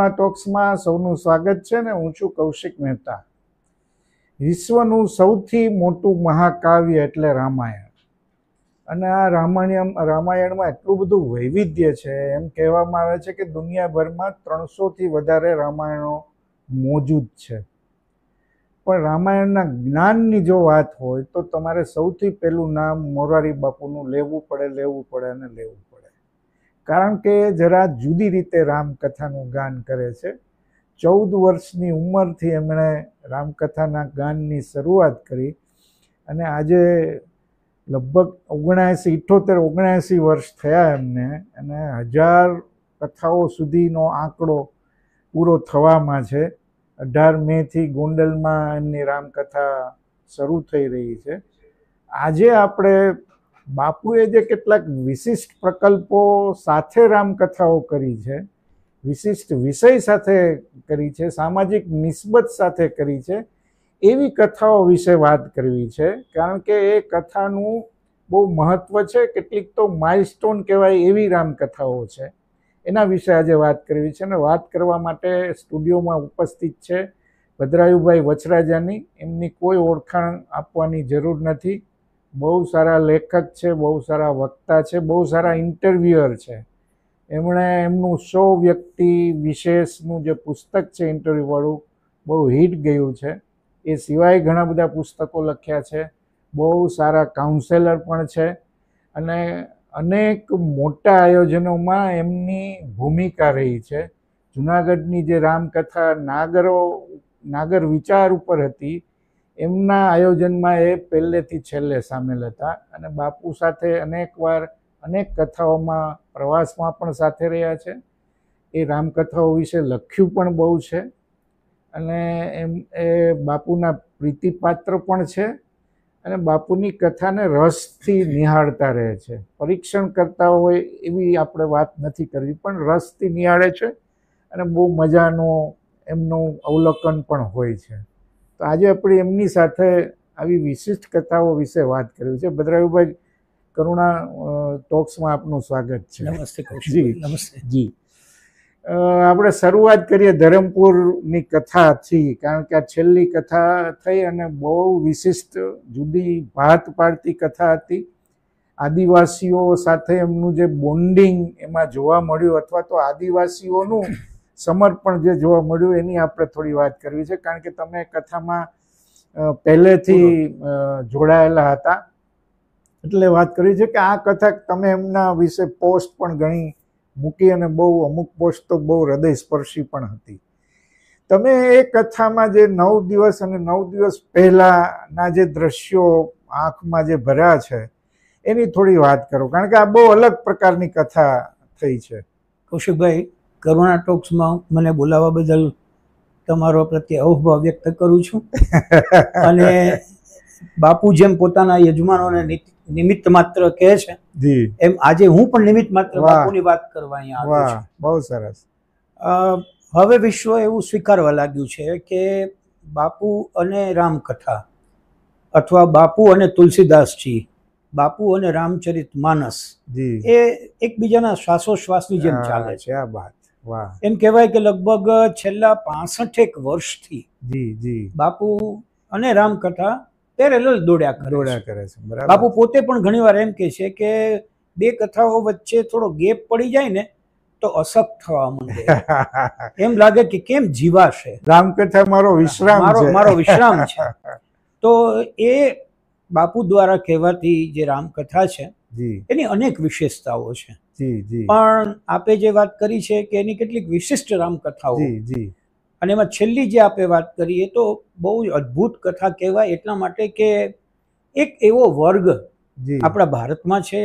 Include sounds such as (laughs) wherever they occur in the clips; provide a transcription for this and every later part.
આપણા ટોક્સમાં સૌનું સ્વાગત છે ને હું છું કૌશિક મહેતા વિશ્વનું સૌથી મોટું મહાકાવ્ય એટલે રામાયણ અને આ રામાયણ રામાયણમાં એટલું બધું વૈવિધ્ય છે એમ કહેવામાં આવે છે કે દુનિયાભરમાં ત્રણસોથી વધારે રામાયણો મોજૂદ છે પણ રામાયણના જ્ઞાનની જો વાત હોય તો તમારે સૌથી પહેલું નામ મોરારી બાપુનું લેવું પડે લેવું પડે અને લેવું કારણ કે જરા જુદી રીતે રામકથાનું ગાન કરે છે ચૌદ વર્ષની ઉંમરથી એમણે રામકથાના ગાનની શરૂઆત કરી અને આજે લગભગ ઓગણસી ઇઠોતેર ઓગણસી વર્ષ થયા એમને અને હજાર કથાઓ સુધીનો આંકડો પૂરો થવામાં છે અઢાર મેથી ગોંડલમાં એમની રામકથા શરૂ થઈ રહી છે આજે આપણે બાપુએ જે કેટલાક વિશિષ્ટ પ્રકલ્પો સાથે રામકથાઓ કરી છે વિશિષ્ટ વિષય સાથે કરી છે સામાજિક નિસ્બત સાથે કરી છે એવી કથાઓ વિશે વાત કરવી છે કારણ કે એ કથાનું બહુ મહત્વ છે કેટલીક તો માઇલસ્ટોન કહેવાય એવી રામકથાઓ છે એના વિશે આજે વાત કરવી છે અને વાત કરવા માટે સ્ટુડિયોમાં ઉપસ્થિત છે ભદ્રાયુભાઈ વચરાજાની એમની કોઈ ઓળખાણ આપવાની જરૂર નથી બહુ સારા લેખક છે બહુ સારા વક્તા છે બહુ સારા ઇન્ટરવ્યુઅર છે એમણે એમનું સો વ્યક્તિ વિશેષનું જે પુસ્તક છે ઇન્ટરવ્યુવાળું બહુ હિટ ગયું છે એ સિવાય ઘણા બધા પુસ્તકો લખ્યા છે બહુ સારા કાઉન્સેલર પણ છે અને અનેક મોટા આયોજનોમાં એમની ભૂમિકા રહી છે જુનાગઢની જે રામકથા નાગરો નાગર વિચાર ઉપર હતી એમના આયોજનમાં એ પહેલેથી છેલ્લે સામેલ હતા અને બાપુ સાથે અનેકવાર અનેક કથાઓમાં પ્રવાસમાં પણ સાથે રહ્યા છે એ રામકથાઓ વિશે લખ્યું પણ બહુ છે અને એમ એ બાપુના પ્રીતિપાત્ર પણ છે અને બાપુની કથાને રસથી નિહાળતા રહે છે પરીક્ષણ કરતા હોય એવી આપણે વાત નથી કરવી પણ રસથી નિહાળે છે અને બહુ મજાનું એમનું અવલોકન પણ હોય છે તો આજે આપણે એમની સાથે આવી વિશિષ્ટ કથાઓ વિશે વાત કરવી છે ભદ્રાયુભાઈ કરુણા ટોક્સમાં આપનું સ્વાગત છે નમસ્તે જી નમસ્તે જી આપણે શરૂઆત કરીએ ધરમપુરની કથાથી કારણ કે આ છેલ્લી કથા થઈ અને બહુ વિશિષ્ટ જુદી ભાત પાડતી કથા હતી આદિવાસીઓ સાથે એમનું જે બોન્ડિંગ એમાં જોવા મળ્યું અથવા તો આદિવાસીઓનું સમર્પણ જે જોવા મળ્યું એની આપણે થોડી વાત કરવી છે કારણ કે તમે કથામાં પહેલેથી જોડાયેલા હતા એટલે વાત કરી છે કે આ કથા તમે એમના વિશે પોસ્ટ પણ ઘણી મૂકી અને બહુ અમુક પોસ્ટ તો બહુ હૃદયસ્પર્શી પણ હતી તમે એ કથામાં જે નવ દિવસ અને નવ દિવસ પહેલાંના જે દ્રશ્યો આંખમાં જે ભર્યા છે એની થોડી વાત કરો કારણ કે આ બહુ અલગ પ્રકારની કથા થઈ છે કૌશિકભાઈ કરુણા ટોક્સમાં મને બોલાવવા બદલ તમારો પ્રત્યે અહોભાવ વ્યક્ત કરું છું (laughs) અને બાપુ જેમ પોતાના યજમાનોને નિમિત્ત માત્ર કહે છે એમ આજે હું પણ નિમિત્ત માત્ર બાપુની વાત કરવા અહીંયા બહુ સરસ હવે વિશ્વ એવું સ્વીકારવા લાગ્યું છે કે બાપુ અને રામકથા અથવા બાપુ અને તુલસીદાસજી બાપુ અને રામચરિત માનસ એ એકબીજાના શ્વાસોશ્વાસની જેમ ચાલે છે આ વાત એમ કહેવાય કે લગભગ છેલ્લા પાસઠેક વર્ષથી જી જી બાપુ અને રામકથા પેરેલલ દોડ્યા કરે દોડ્યા કરે છે બરાબર બાપુ પોતે પણ ઘણીવાર એમ કહે છે કે બે કથાઓ વચ્ચે થોડો ગેપ પડી જાય ને તો અશક્ત થવા માંડે (laughs) એમ લાગે કે કેમ જીવાશે રામકથા મારો વિશ્રામ મારો મારો વિશ્રામ (laughs) છે તો એ બાપુ દ્વારા કહેવાતી જે રામકથા છે એની અનેક વિશેષતાઓ છે પણ આપે જે વાત કરી છે કે એની કેટલીક વિશિષ્ટ રામકથાઓ અને એમાં છેલ્લી જે આપે વાત કરી એ તો બહુ જ અદ્ભુત કથા કહેવાય એટલા માટે કે એક એવો વર્ગ આપણા ભારતમાં છે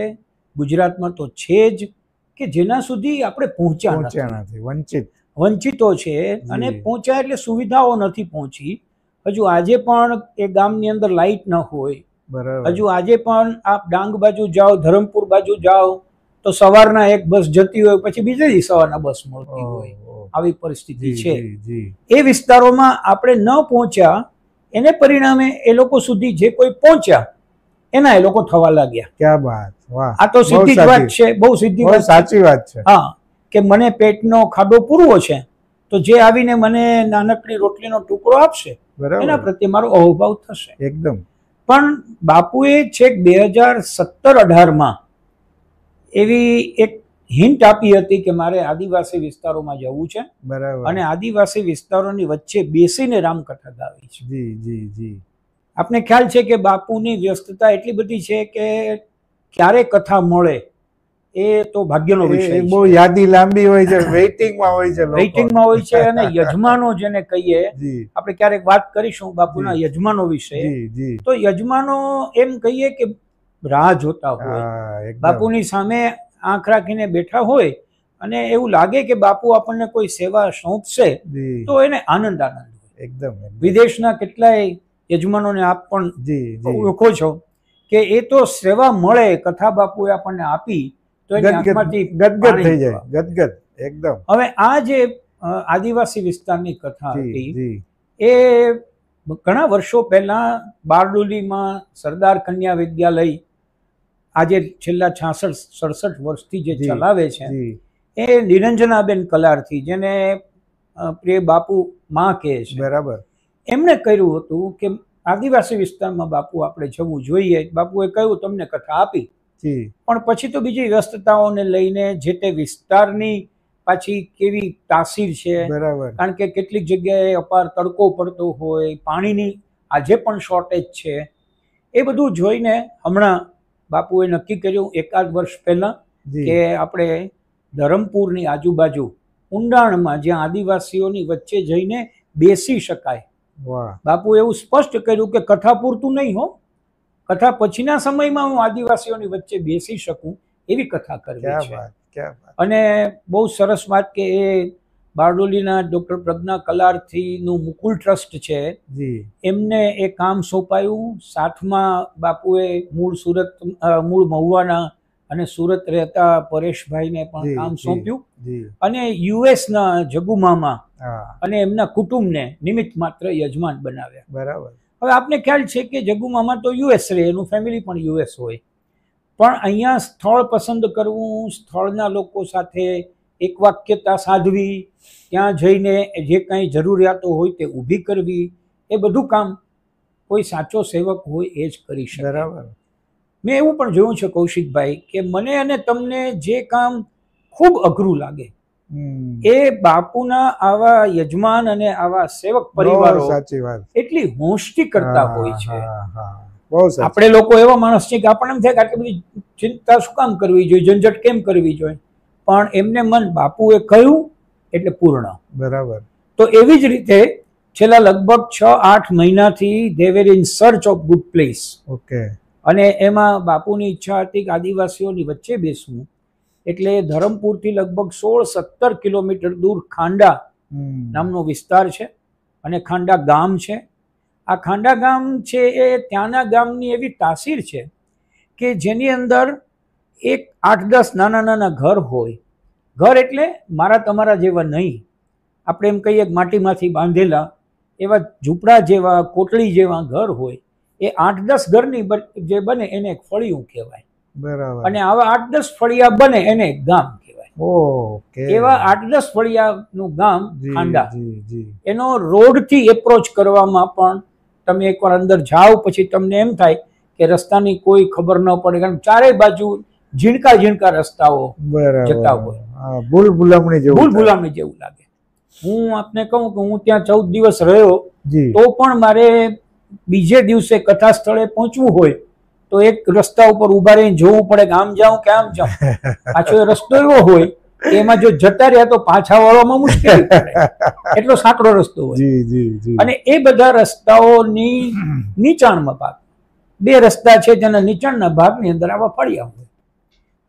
ગુજરાતમાં તો છે જ કે જેના સુધી આપણે પહોંચ્યા નથી વંચિત વંચિતો છે અને પહોંચ્યા એટલે સુવિધાઓ નથી પહોંચી હજુ આજે પણ એ ગામની અંદર લાઇટ ન હોય હજુ આજે પણ આપ ડાંગ બાજુ જાઓ ધરમપુર બાજુ જાઓ તો સવારના એક બસ જતી હોય પછી બીજી સવારના બસ મળતી હોય આવી પરિસ્થિતિ છે એ વિસ્તારોમાં આપણે ન પહોંચ્યા એને પરિણામે એ લોકો સુધી જે કોઈ પહોંચ્યા એના એ લોકો થવા લાગ્યા ક્યાં વાત આ તો સીધી વાત છે બહુ સીધી વાત સાચી વાત છે હા કે મને પેટનો ખાડો પૂરવો છે તો જે આવીને મને નાનકડી રોટલીનો ટુકડો આપશે એના પ્રત્યે મારો અહોભાવ થશે એકદમ પણ બાપુએ છેક બે હજાર સત્તર અઢારમાં એવી એક હિન્ટ આપી હતી કે મારે આદિવાસી વિસ્તારોમાં જવું છે બરાબર અને આદિવાસી વિસ્તારોની વચ્ચે બેસીને રામકથા ગાવી છે જી જી જી આપને ખ્યાલ છે કે બાપુની વ્યસ્તતા એટલી બધી છે કે ક્યારે કથા મળે એ તો ભાગ્યનો વિષય બહુ યાદી લાંબી હોય છે વેઇટિંગમાં હોય છે વેઇટિંગમાં હોય છે અને (laughs) યજમાનો જેને કહીએ આપણે ક્યારેક વાત કરીશું બાપુના યજમાનો વિશે તો યજમાનો એમ કહીએ કે રાહ જોતા હોય બાપુની સામે આંખ રાખીને બેઠા હોય અને એવું લાગે કે બાપુ આપણને કોઈ સેવા સોંપશે તો એને આનંદ આનંદ એકદમ વિદેશના કેટલાય યજમાનોને આપ પણ ઓળખો છો કે એ તો સેવા મળે કથા બાપુએ આપણને આપી તો ગદગદ થઈ જાય ગદગદ એકદમ હવે આ જે આદિવાસી વિસ્તારની કથા હતી એ ઘણા વર્ષો પહેલા બારડોલીમાં સરદાર કન્યા વિદ્યાલય આજે છેલ્લા છાસઠ સડસઠ વર્ષથી જે ચલાવે છે એ નિરંજનાબેન કલારથી જેને પ્રિય બાપુ માં કહે છે બરાબર એમણે કર્યું હતું કે આદિવાસી વિસ્તારમાં બાપુ આપણે જવું જોઈએ બાપુએ કહ્યું તમને કથા આપી પણ પછી તો બીજી વ્યસ્તતાઓને લઈને જે તે વિસ્તારની પાછી કેવી તાસીર છે બરાબર કારણ કે કેટલીક જગ્યાએ અપાર તડકો પડતો હોય પાણીની આજે પણ શોર્ટેજ છે એ બધું જોઈને હમણાં બાપુએ નક્કી કર્યું એકાદ વર્ષ પહેલાં કે આપણે ધરમપુરની આજુબાજુ ઊંડાણમાં જ્યાં આદિવાસીઓની વચ્ચે જઈને બેસી શકાય બાપુ એવું સ્પષ્ટ કર્યું કે કથા પૂરતું નહીં હો કથા પછીના સમયમાં હું આદિવાસીઓની વચ્ચે બેસી શકું એવી કથા કરવી અને બહુ સરસ વાત કે એ બારડોલીના ડૉક્ટર પ્રજ્ઞા કલારથીનું મુકુલ ટ્રસ્ટ છે એમને એ કામ સોંપાયું સાઠમાં બાપુએ મૂળ સુરત મૂળ મહુવાના અને સુરત રહેતા પરેશભાઈને પણ કામ સોંપ્યું અને યુએસના જગુમામા અને એમના કુટુંબને નિમિત્ત માત્ર યજમાન બનાવ્યા બરાબર હવે આપને ખ્યાલ છે કે જગુમામા તો યુએસ રહે એનું ફેમિલી પણ યુએસ હોય પણ અહીંયા સ્થળ પસંદ કરવું સ્થળના લોકો સાથે એક વાક્યતા સાધવી ત્યાં જઈને જે કાંઈ જરૂરિયાતો હોય તે ઊભી કરવી એ બધું કામ કોઈ સાચો સેવક હોય એ જ કરી શકે બરાબર મેં એવું પણ જોયું છે કૌશિકભાઈ કે મને અને તમને જે કામ ખૂબ અઘરું લાગે એ બાપુના આવા યજમાન અને આવા સેવક પરિવાર સાચી વાત એટલી હોંશથી કરતા હોય છે આપણે લોકો એવા માણસ છે કે આપણને એમ થાય કે આટલી બધી ચિંતા શું કામ કરવી જોઈએ ઝંઝટ કેમ કરવી જોઈએ પણ એમને મન બાપુએ કહ્યું એટલે પૂર્ણ બરાબર તો એવી જ રીતે છેલ્લા લગભગ છ આઠ મહિનાથી they in search of good place okay અને એમાં બાપુની ઈચ્છા હતી કે આદિવાસીઓની વચ્ચે બેસવું એટલે ધરમપુરથી લગભગ સોળ સત્તર કિલોમીટર દૂર ખાંડા નામનો વિસ્તાર છે અને ખાંડા ગામ છે આ ખાંડા ગામ છે એ ત્યાંના ગામની એવી તાસીર છે કે જેની અંદર એક આઠ દસ નાના નાના ઘર હોય ઘર એટલે મારા તમારા જેવા નહીં આપણે એમ કહીએ માટીમાંથી બાંધેલા એવા ઝૂંપડા જેવા કોટળી જેવા ઘર હોય એ આઠ દસ ઘરની જે બને એને એક ફળિયું કહેવાય બરાબર અને આવા આઠ દસ ફળિયા બને એને ગામ કહેવાય એવા આઠ દસ ફળિયાનું ગામ ખાંડા એનો રોડથી એપ્રોચ કરવામાં પણ તમે એકવાર અંદર જાઓ પછી તમને એમ થાય કે રસ્તાની કોઈ ખબર ન પડે કારણ ચારેય બાજુ ઝીણકા ઝીણકા રસ્તાઓ જતા હોય ભૂલ ભૂલામણી જેવું ભૂલ ભૂલામણી જેવું લાગે હું આપને કહું કે હું ત્યાં ચૌદ દિવસ રહ્યો તો પણ મારે બીજે દિવસે કથા સ્થળે પહોંચવું હોય તો એક રસ્તા ઉપર ઉભા રહીને જોવું પડે કે આમ જાઉં કે આમ જાઉં (laughs) પાછો એ રસ્તો એવો હોય એમાં જો જતા રહ્યા તો પાછા વાળવામાં મુશ્કેલ એટલો સાંકડો રસ્તો હોય અને એ બધા રસ્તાઓની નીચાણમાં ભાગ બે રસ્તા છે જેના નીચાણના ભાગની અંદર આવા ફળિયા હોય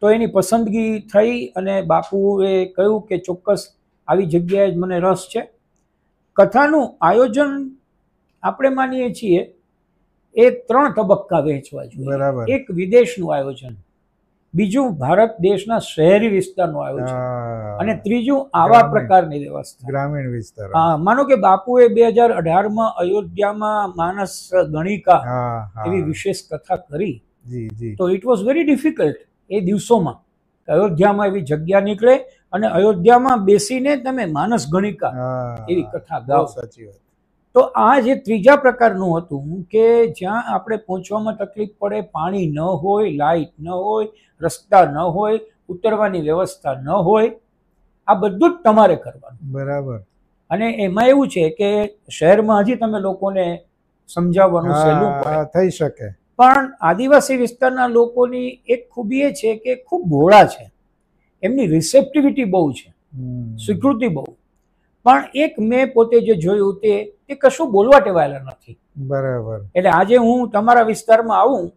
તો એની પસંદગી થઈ અને બાપુએ કહ્યું કે ચોક્કસ આવી જગ્યાએ જ મને રસ છે કથાનું આયોજન આપણે માનીએ છીએ એ ત્રણ તબક્કા વહેંચવા જોઈએ બરાબર એક વિદેશનું આયોજન બીજું ભારત દેશના શહેરી વિસ્તારનું આયોજન અને ત્રીજું આવા પ્રકારની વ્યવસ્થા ગ્રામીણ વિસ્તાર હા માનો કે બાપુએ બે હજાર અઢારમાં અયોધ્યામાં માનસ ગણિકા એવી વિશેષ કથા કરી તો ઇટ વોઝ વેરી ડિફિકલ્ટ એ દિવસોમાં અયોધ્યામાં એવી જગ્યા નીકળે અને અયોધ્યામાં બેસીને તમે માનસ ગણિકા એવી કથા ગાઓ સાચી વાત તો આ જે ત્રીજા પ્રકારનું હતું કે જ્યાં આપણે પહોંચવામાં તકલીફ પડે પાણી ન હોય લાઇટ ન હોય રસ્તા ન હોય ઉતરવાની વ્યવસ્થા ન હોય આ બધું જ તમારે કરવાનું બરાબર અને એમાં એવું છે કે શહેરમાં હજી તમે લોકોને સમજાવવાનું સહેલું થઈ શકે પણ આદિવાસી વિસ્તારના લોકોની એક ખૂબી એ છે કે ખૂબ ભોળા છે એમની રિસેપ્ટિવિટી બહુ છે સ્વીકૃતિ બહુ પણ એક મેં પોતે જે જોયું તે તે કશું બોલવા ટેવાયેલા નથી બરાબર એટલે આજે હું તમારા વિસ્તારમાં આવું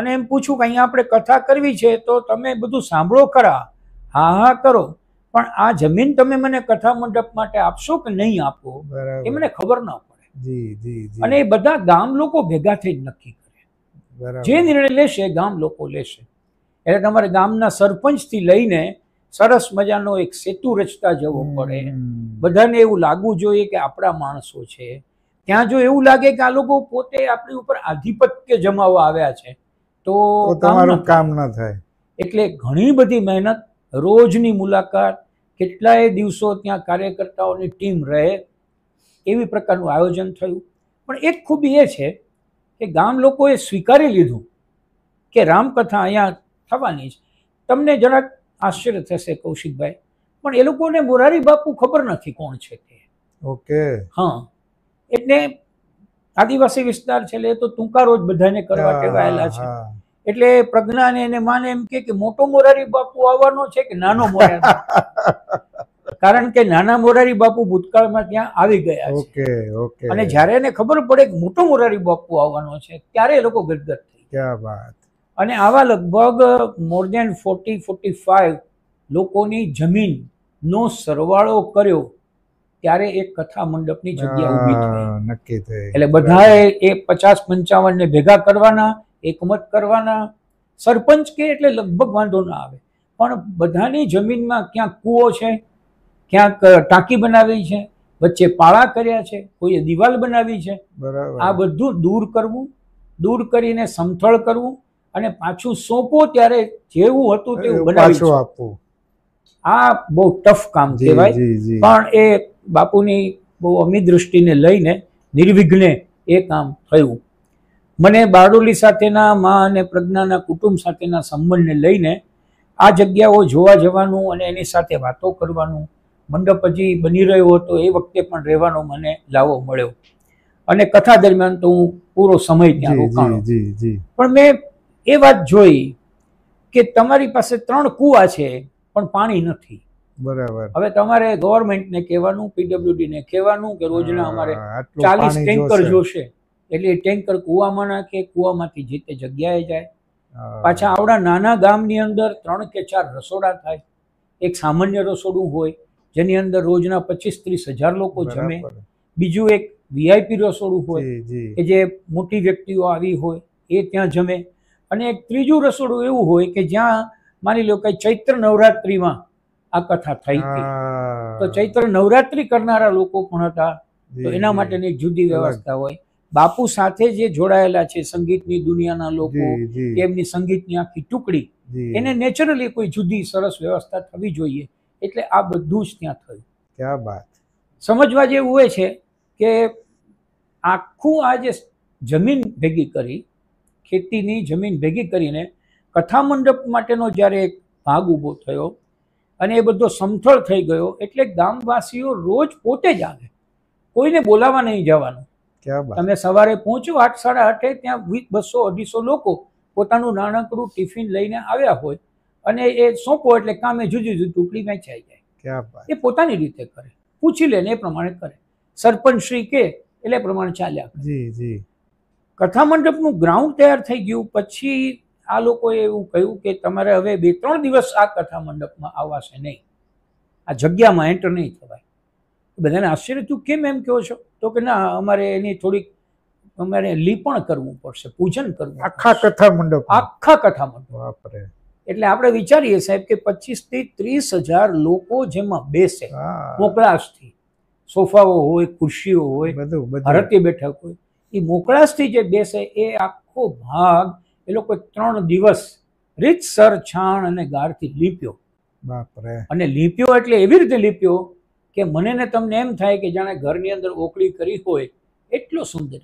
અને એમ પૂછું કે અહીંયા આપણે કથા કરવી છે તો તમે બધું સાંભળો ખરા હા હા કરો પણ આ જમીન તમે મને કથા મંડપ માટે આપશો કે નહીં આપો એ મને ખબર ના પડે અને એ બધા ગામ લોકો ભેગા થઈ નક્કી જે નિર્ણય લેશે ગામ લોકો લેશે એટલે તમારે ગામના સરપંચથી લઈને સરસ મજાનો એક સેતુ રચતા જવો પડે બધાને એવું લાગવું જોઈએ કે આપણા માણસો છે ત્યાં જો એવું લાગે કે આ લોકો પોતે આપણી ઉપર આધિપત્ય જમાવવા આવ્યા છે તો તમારું કામ ન થાય એટલે ઘણી બધી મહેનત રોજની મુલાકાત કેટલાય દિવસો ત્યાં કાર્યકર્તાઓની ટીમ રહે એવી પ્રકારનું આયોજન થયું પણ એક ખૂબી એ છે કે ગામ લોકોએ સ્વીકારી લીધું કે રામકથા અહીંયા થવાની છે તમને જરાક આશ્ચર્ય થશે કૌશિકભાઈ પણ એ લોકોને મોરારી બાપુ ખબર નથી કોણ છે તે ઓકે હા એટલે આદિવાસી વિસ્તાર છે એટલે તો ટૂંકા રોજ બધાને કરવા કહેવાયેલા છે એટલે પ્રજ્ઞાને એને માને એમ કે મોટો મોરારી બાપુ આવવાનો છે કે નાનો મોરારી (laughs) કારણ કે નાના મોરારી બાપુ ભૂતકાળમાં ત્યાં આવી ગયા ઓકે ઓકે અને જ્યારે એને ખબર પડે કે મોટો મોરારી બાપુ આવવાનો છે ત્યારે એ લોકો ગદગદ થઈ ક્યાં વાત અને આવા લગભગ more than forty forty five લોકોની જમીનનો સરવાળો કર્યો ત્યારે એક કથા મંડપની જગ્યા ઊભી નક્કી થઈ એટલે બધાએ એ પચાસ પંચાવન ને ભેગા કરવાના એકમત કરવાના સરપંચ કે એટલે લગભગ વાંધો ના આવે પણ બધાની જમીનમાં ક્યાં કૂવો છે ક્યાંક ટાંકી બનાવી છે વચ્ચે પાળા કર્યા છે કોઈએ દિવાલ બનાવી છે આ બધું દૂર કરવું દૂર કરીને સમથળ કરવું અને પાછું સોંપો ત્યારે જેવું હતું તેવું બનાવી આપવું આ બહુ ટફ કામ કહેવાય પણ એ બાપુની બહુ અમી દૃષ્ટિને લઈને નિર્વિઘ્ને એ કામ થયું મને બારડોલી સાથેના મા અને પ્રજ્ઞાના કુટુંબ સાથેના સંબંધને લઈને આ જગ્યાઓ જોવા જવાનું અને એની સાથે વાતો કરવાનું મંડપ હજી બની રહ્યો હતો એ વખતે પણ રહેવાનો મને લાવો મળ્યો અને કથા દરમિયાન તો હું પૂરો સમય ત્યાં રોકાણો પણ મેં એ વાત જોઈ કે તમારી પાસે ત્રણ કુવા છે પણ પાણી નથી બરાબર હવે તમારે ગવર્મેન્ટને કહેવાનું પીડબ્લ્યુડીને કહેવાનું કે રોજના અમારે ચાલીસ ટેન્કર જોશે એટલે ટેન્કર કૂવામાં નાખે કુવામાંથી જે તે જગ્યાએ જાય પાછા આવડા નાના ગામની અંદર ત્રણ કે ચાર રસોડા થાય એક સામાન્ય રસોડું હોય જેની અંદર રોજના પચીસ ત્રીસ હજાર લોકો જમે બીજું એક વીઆઈપી રસોડું હોય કે જે મોટી વ્યક્તિઓ આવી હોય એ ત્યાં જમે અને એક ત્રીજું રસોડું એવું હોય કે જ્યાં માની લો કે ચૈત્ર નવરાત્રિમાં આ કથા થઈ તો ચૈત્ર નવરાત્રિ કરનારા લોકો પણ હતા તો એના માટેની જુદી વ્યવસ્થા હોય બાપુ સાથે જે જોડાયેલા છે સંગીતની દુનિયાના લોકો એમની સંગીતની આખી ટુકડી એને નેચરલી કોઈ જુદી સરસ વ્યવસ્થા થવી જોઈએ એટલે આ બધું જ ત્યાં થયું ક્યાં વાત સમજવા જેવું એ છે કે આખું આ જે જમીન ભેગી કરી ખેતીની જમીન ભેગી કરીને કથા મંડપ માટેનો જ્યારે એક ભાગ ઊભો થયો અને એ બધો સમથળ થઈ ગયો એટલે ગામવાસીઓ રોજ પોતે જ આવે કોઈને બોલાવા નહીં જવાનું તમે સવારે પહોંચો આઠ સાડા આઠે ત્યાં બસો અઢીસો લોકો પોતાનું નાણાંકડું ટિફિન લઈને આવ્યા હોય અને એ સોંપો એટલે કામે જુદી જુદી ટુકડી વહેંચાઈ જાય એ પોતાની રીતે કરે પૂછી લે ને એ પ્રમાણે કરે સરપંચ શ્રી કે એટલે પ્રમાણે ચાલ્યા જી જી કથા મંડપનું ગ્રાઉન્ડ તૈયાર થઈ ગયું પછી આ લોકોએ એવું કહ્યું કે તમારે હવે બે ત્રણ દિવસ આ કથા મંડપમાં આવવાશે નહીં આ જગ્યામાં એન્ટર નહીં થવાય બધાને આશ્ચર્ય તું કેમ એમ કહો છો તો કે ના અમારે એની થોડીક અમારે લીપણ કરવું પડશે પૂજન કરવું આખા કથા મંડપ આખા કથા મંડપ એટલે આપણે વિચારીએ સાહેબ કે પચીસ થી ત્રીસ હજાર લોકો જેમાં બેસે મોકળાશથી સોફાઓ હોય ખુરશીઓ હોય બધું ભારતીય બેઠક હોય એ મોકળાશથી જે બેસે એ આખો ભાગ એ લોકો ત્રણ દિવસ રીતસર છાણ અને ગાળથી લીપ્યો બાપરે અને લીપ્યો એટલે એવી રીતે લીપ્યો કે મને ને તમને એમ થાય કે જાણે ઘરની અંદર ઓકળી કરી હોય એટલો સુંદર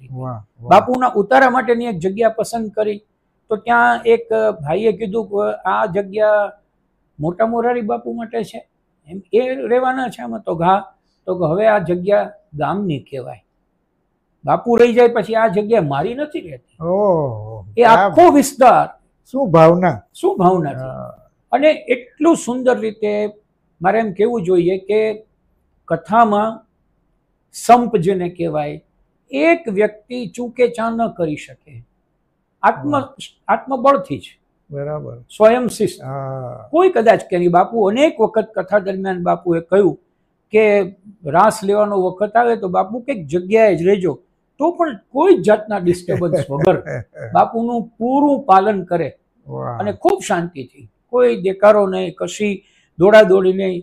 બાપુના ઉતારા માટેની એક જગ્યા પસંદ કરી તો ત્યાં એક ભાઈએ કીધું કે આ જગ્યા મોટા મોરારી બાપુ માટે છે એમ એ રહેવાના છે આમાં તો ઘા તો હવે આ જગ્યા ગામની કહેવાય બાપુ રહી જાય પછી આ જગ્યા મારી નથી રહેતી એ આખો વિસ્તાર શું ભાવના શું ભાવના છે અને એટલું સુંદર રીતે મારે એમ કેવું જોઈએ કે કથામાં સંપ જેને કહેવાય એક વ્યક્તિ ચૂકે ચા ન કરી શકે આત્મ આત્મબળથી જ બરાબર સ્વયં શિસ્ત કોઈ કદાચ કે બાપુ અનેક વખત કથા દરમિયાન બાપુએ કહ્યું કે રાસ લેવાનો વખત આવે તો બાપુ કંઈક જગ્યાએ જ રહેજો તો પણ કોઈ જાતના ડિસ્ટર્બન્સ (laughs) વગર બાપુનું પૂરું પાલન કરે અને ખૂબ શાંતિથી કોઈ દેકારો નહીં કશી દોડાદોડી નહીં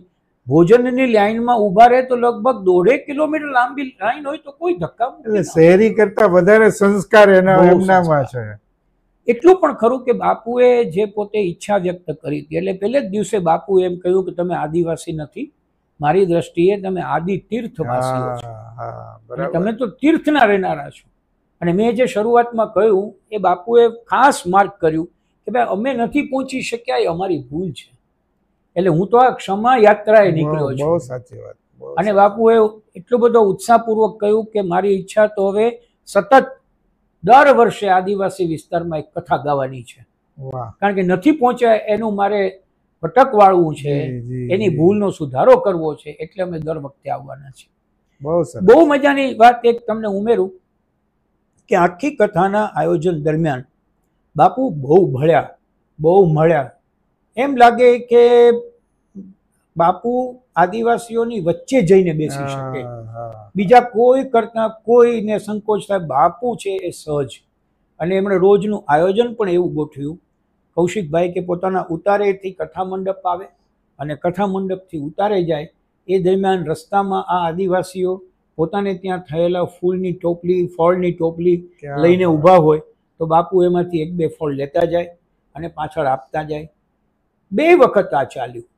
ભોજનની લાઈનમાં ઉભા રહે તો લગભગ દોઢેક કિલોમીટર લાંબી લાઈન હોય તો કોઈ ધક્કા શહેરી કરતા વધારે સંસ્કાર એના એમનામાં છે એટલું પણ ખરું કે બાપુએ જે પોતે ઈચ્છા વ્યક્ત કરી હતી એટલે પહેલે જ દિવસે બાપુ એમ કહ્યું કે તમે આદિવાસી નથી મારી દ્રષ્ટિએ તમે આદિ તીર્થવાસીઓ છો તમે તો તીર્થના રહેનારા છો અને મેં જે શરૂઆતમાં કહ્યું એ બાપુએ ખાસ માર્ક કર્યું કે ભાઈ અમે નથી પહોંચી શક્યા એ અમારી ભૂલ છે એટલે હું તો આ ક્ષમા યાત્રાએ નીકળ્યો છું સાચી વાત અને બાપુએ એટલો બધો ઉત્સાહપૂર્વક કહ્યું કે મારી ઈચ્છા તો હવે સતત દર વર્ષે આદિવાસી વિસ્તારમાં એક કથા ગાવાની છે કારણ કે નથી પહોંચ્યા એનું મારે ભટક વાળવું છે એની ભૂલનો સુધારો કરવો છે એટલે અમે દર વખતે આવવાના છીએ બહુ મજાની વાત એક તમને ઉમેરું કે આખી કથાના આયોજન દરમિયાન બાપુ બહુ ભળ્યા બહુ મળ્યા એમ લાગે કે બાપુ આદિવાસીઓની વચ્ચે જઈને બેસી શકે બીજા કોઈ કરતા કોઈને સંકોચ થાય બાપુ છે એ સહજ અને એમણે રોજનું આયોજન પણ એવું ગોઠવ્યું કૌશિકભાઈ કે પોતાના ઉતારેથી કથા મંડપ આવે અને કથા મંડપથી ઉતારે જાય એ દરમિયાન રસ્તામાં આ આદિવાસીઓ પોતાને ત્યાં થયેલા ફૂલની ટોપલી ફળની ટોપલી લઈને ઊભા હોય તો બાપુ એમાંથી એક બે ફળ લેતા જાય અને પાછળ આપતા જાય બે વખત આ ચાલ્યું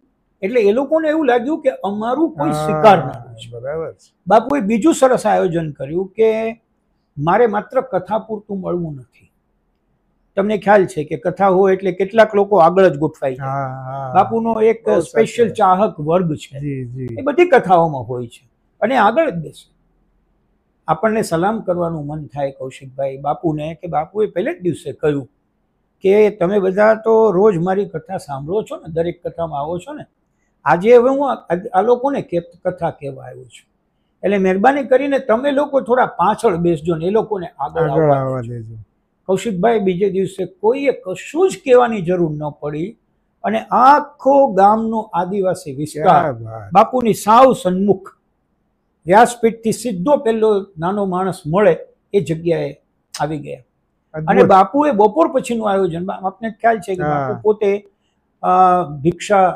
એટલે એ લોકોને એવું લાગ્યું કે અમારું કોઈ સ્વીકારનારું છે બાપુએ બીજું સરસ આયોજન કર્યું કે મારે માત્ર કથા પૂરતું મળવું નથી તમને ખ્યાલ છે કે કથા હોય એટલે કેટલાક લોકો આગળ જ ગોઠવાય છે બાપુનો એક સ્પેશિયલ ચાહક વર્ગ છે એ બધી કથાઓમાં હોય છે અને આગળ જ બેસે આપણને સલામ કરવાનું મન થાય કૌશિકભાઈ બાપુને કે બાપુએ પહેલે જ દિવસે કહ્યું કે તમે બધા તો રોજ મારી કથા સાંભળો છો ને દરેક કથામાં આવો છો ને આજે હવે હું આ લોકોને કથા કહેવા આવ્યો છું એટલે મહેરબાની કરીને તમે લોકો થોડા પાછળ બેસજો ને એ લોકોને આગળ આવવા દેજો કૌશિકભાઈ બીજે દિવસે કોઈએ કશું જ કહેવાની જરૂર ન પડી અને આખો ગામનો આદિવાસી વિસ્તાર બાપુની સાવ સન્મુખ વ્યાસપીઠથી સીધો પહેલો નાનો માણસ મળે એ જગ્યાએ આવી ગયા અને બાપુએ બપોર પછીનું આયોજન આપને ખ્યાલ છે કે બાપુ પોતે ભિક્ષા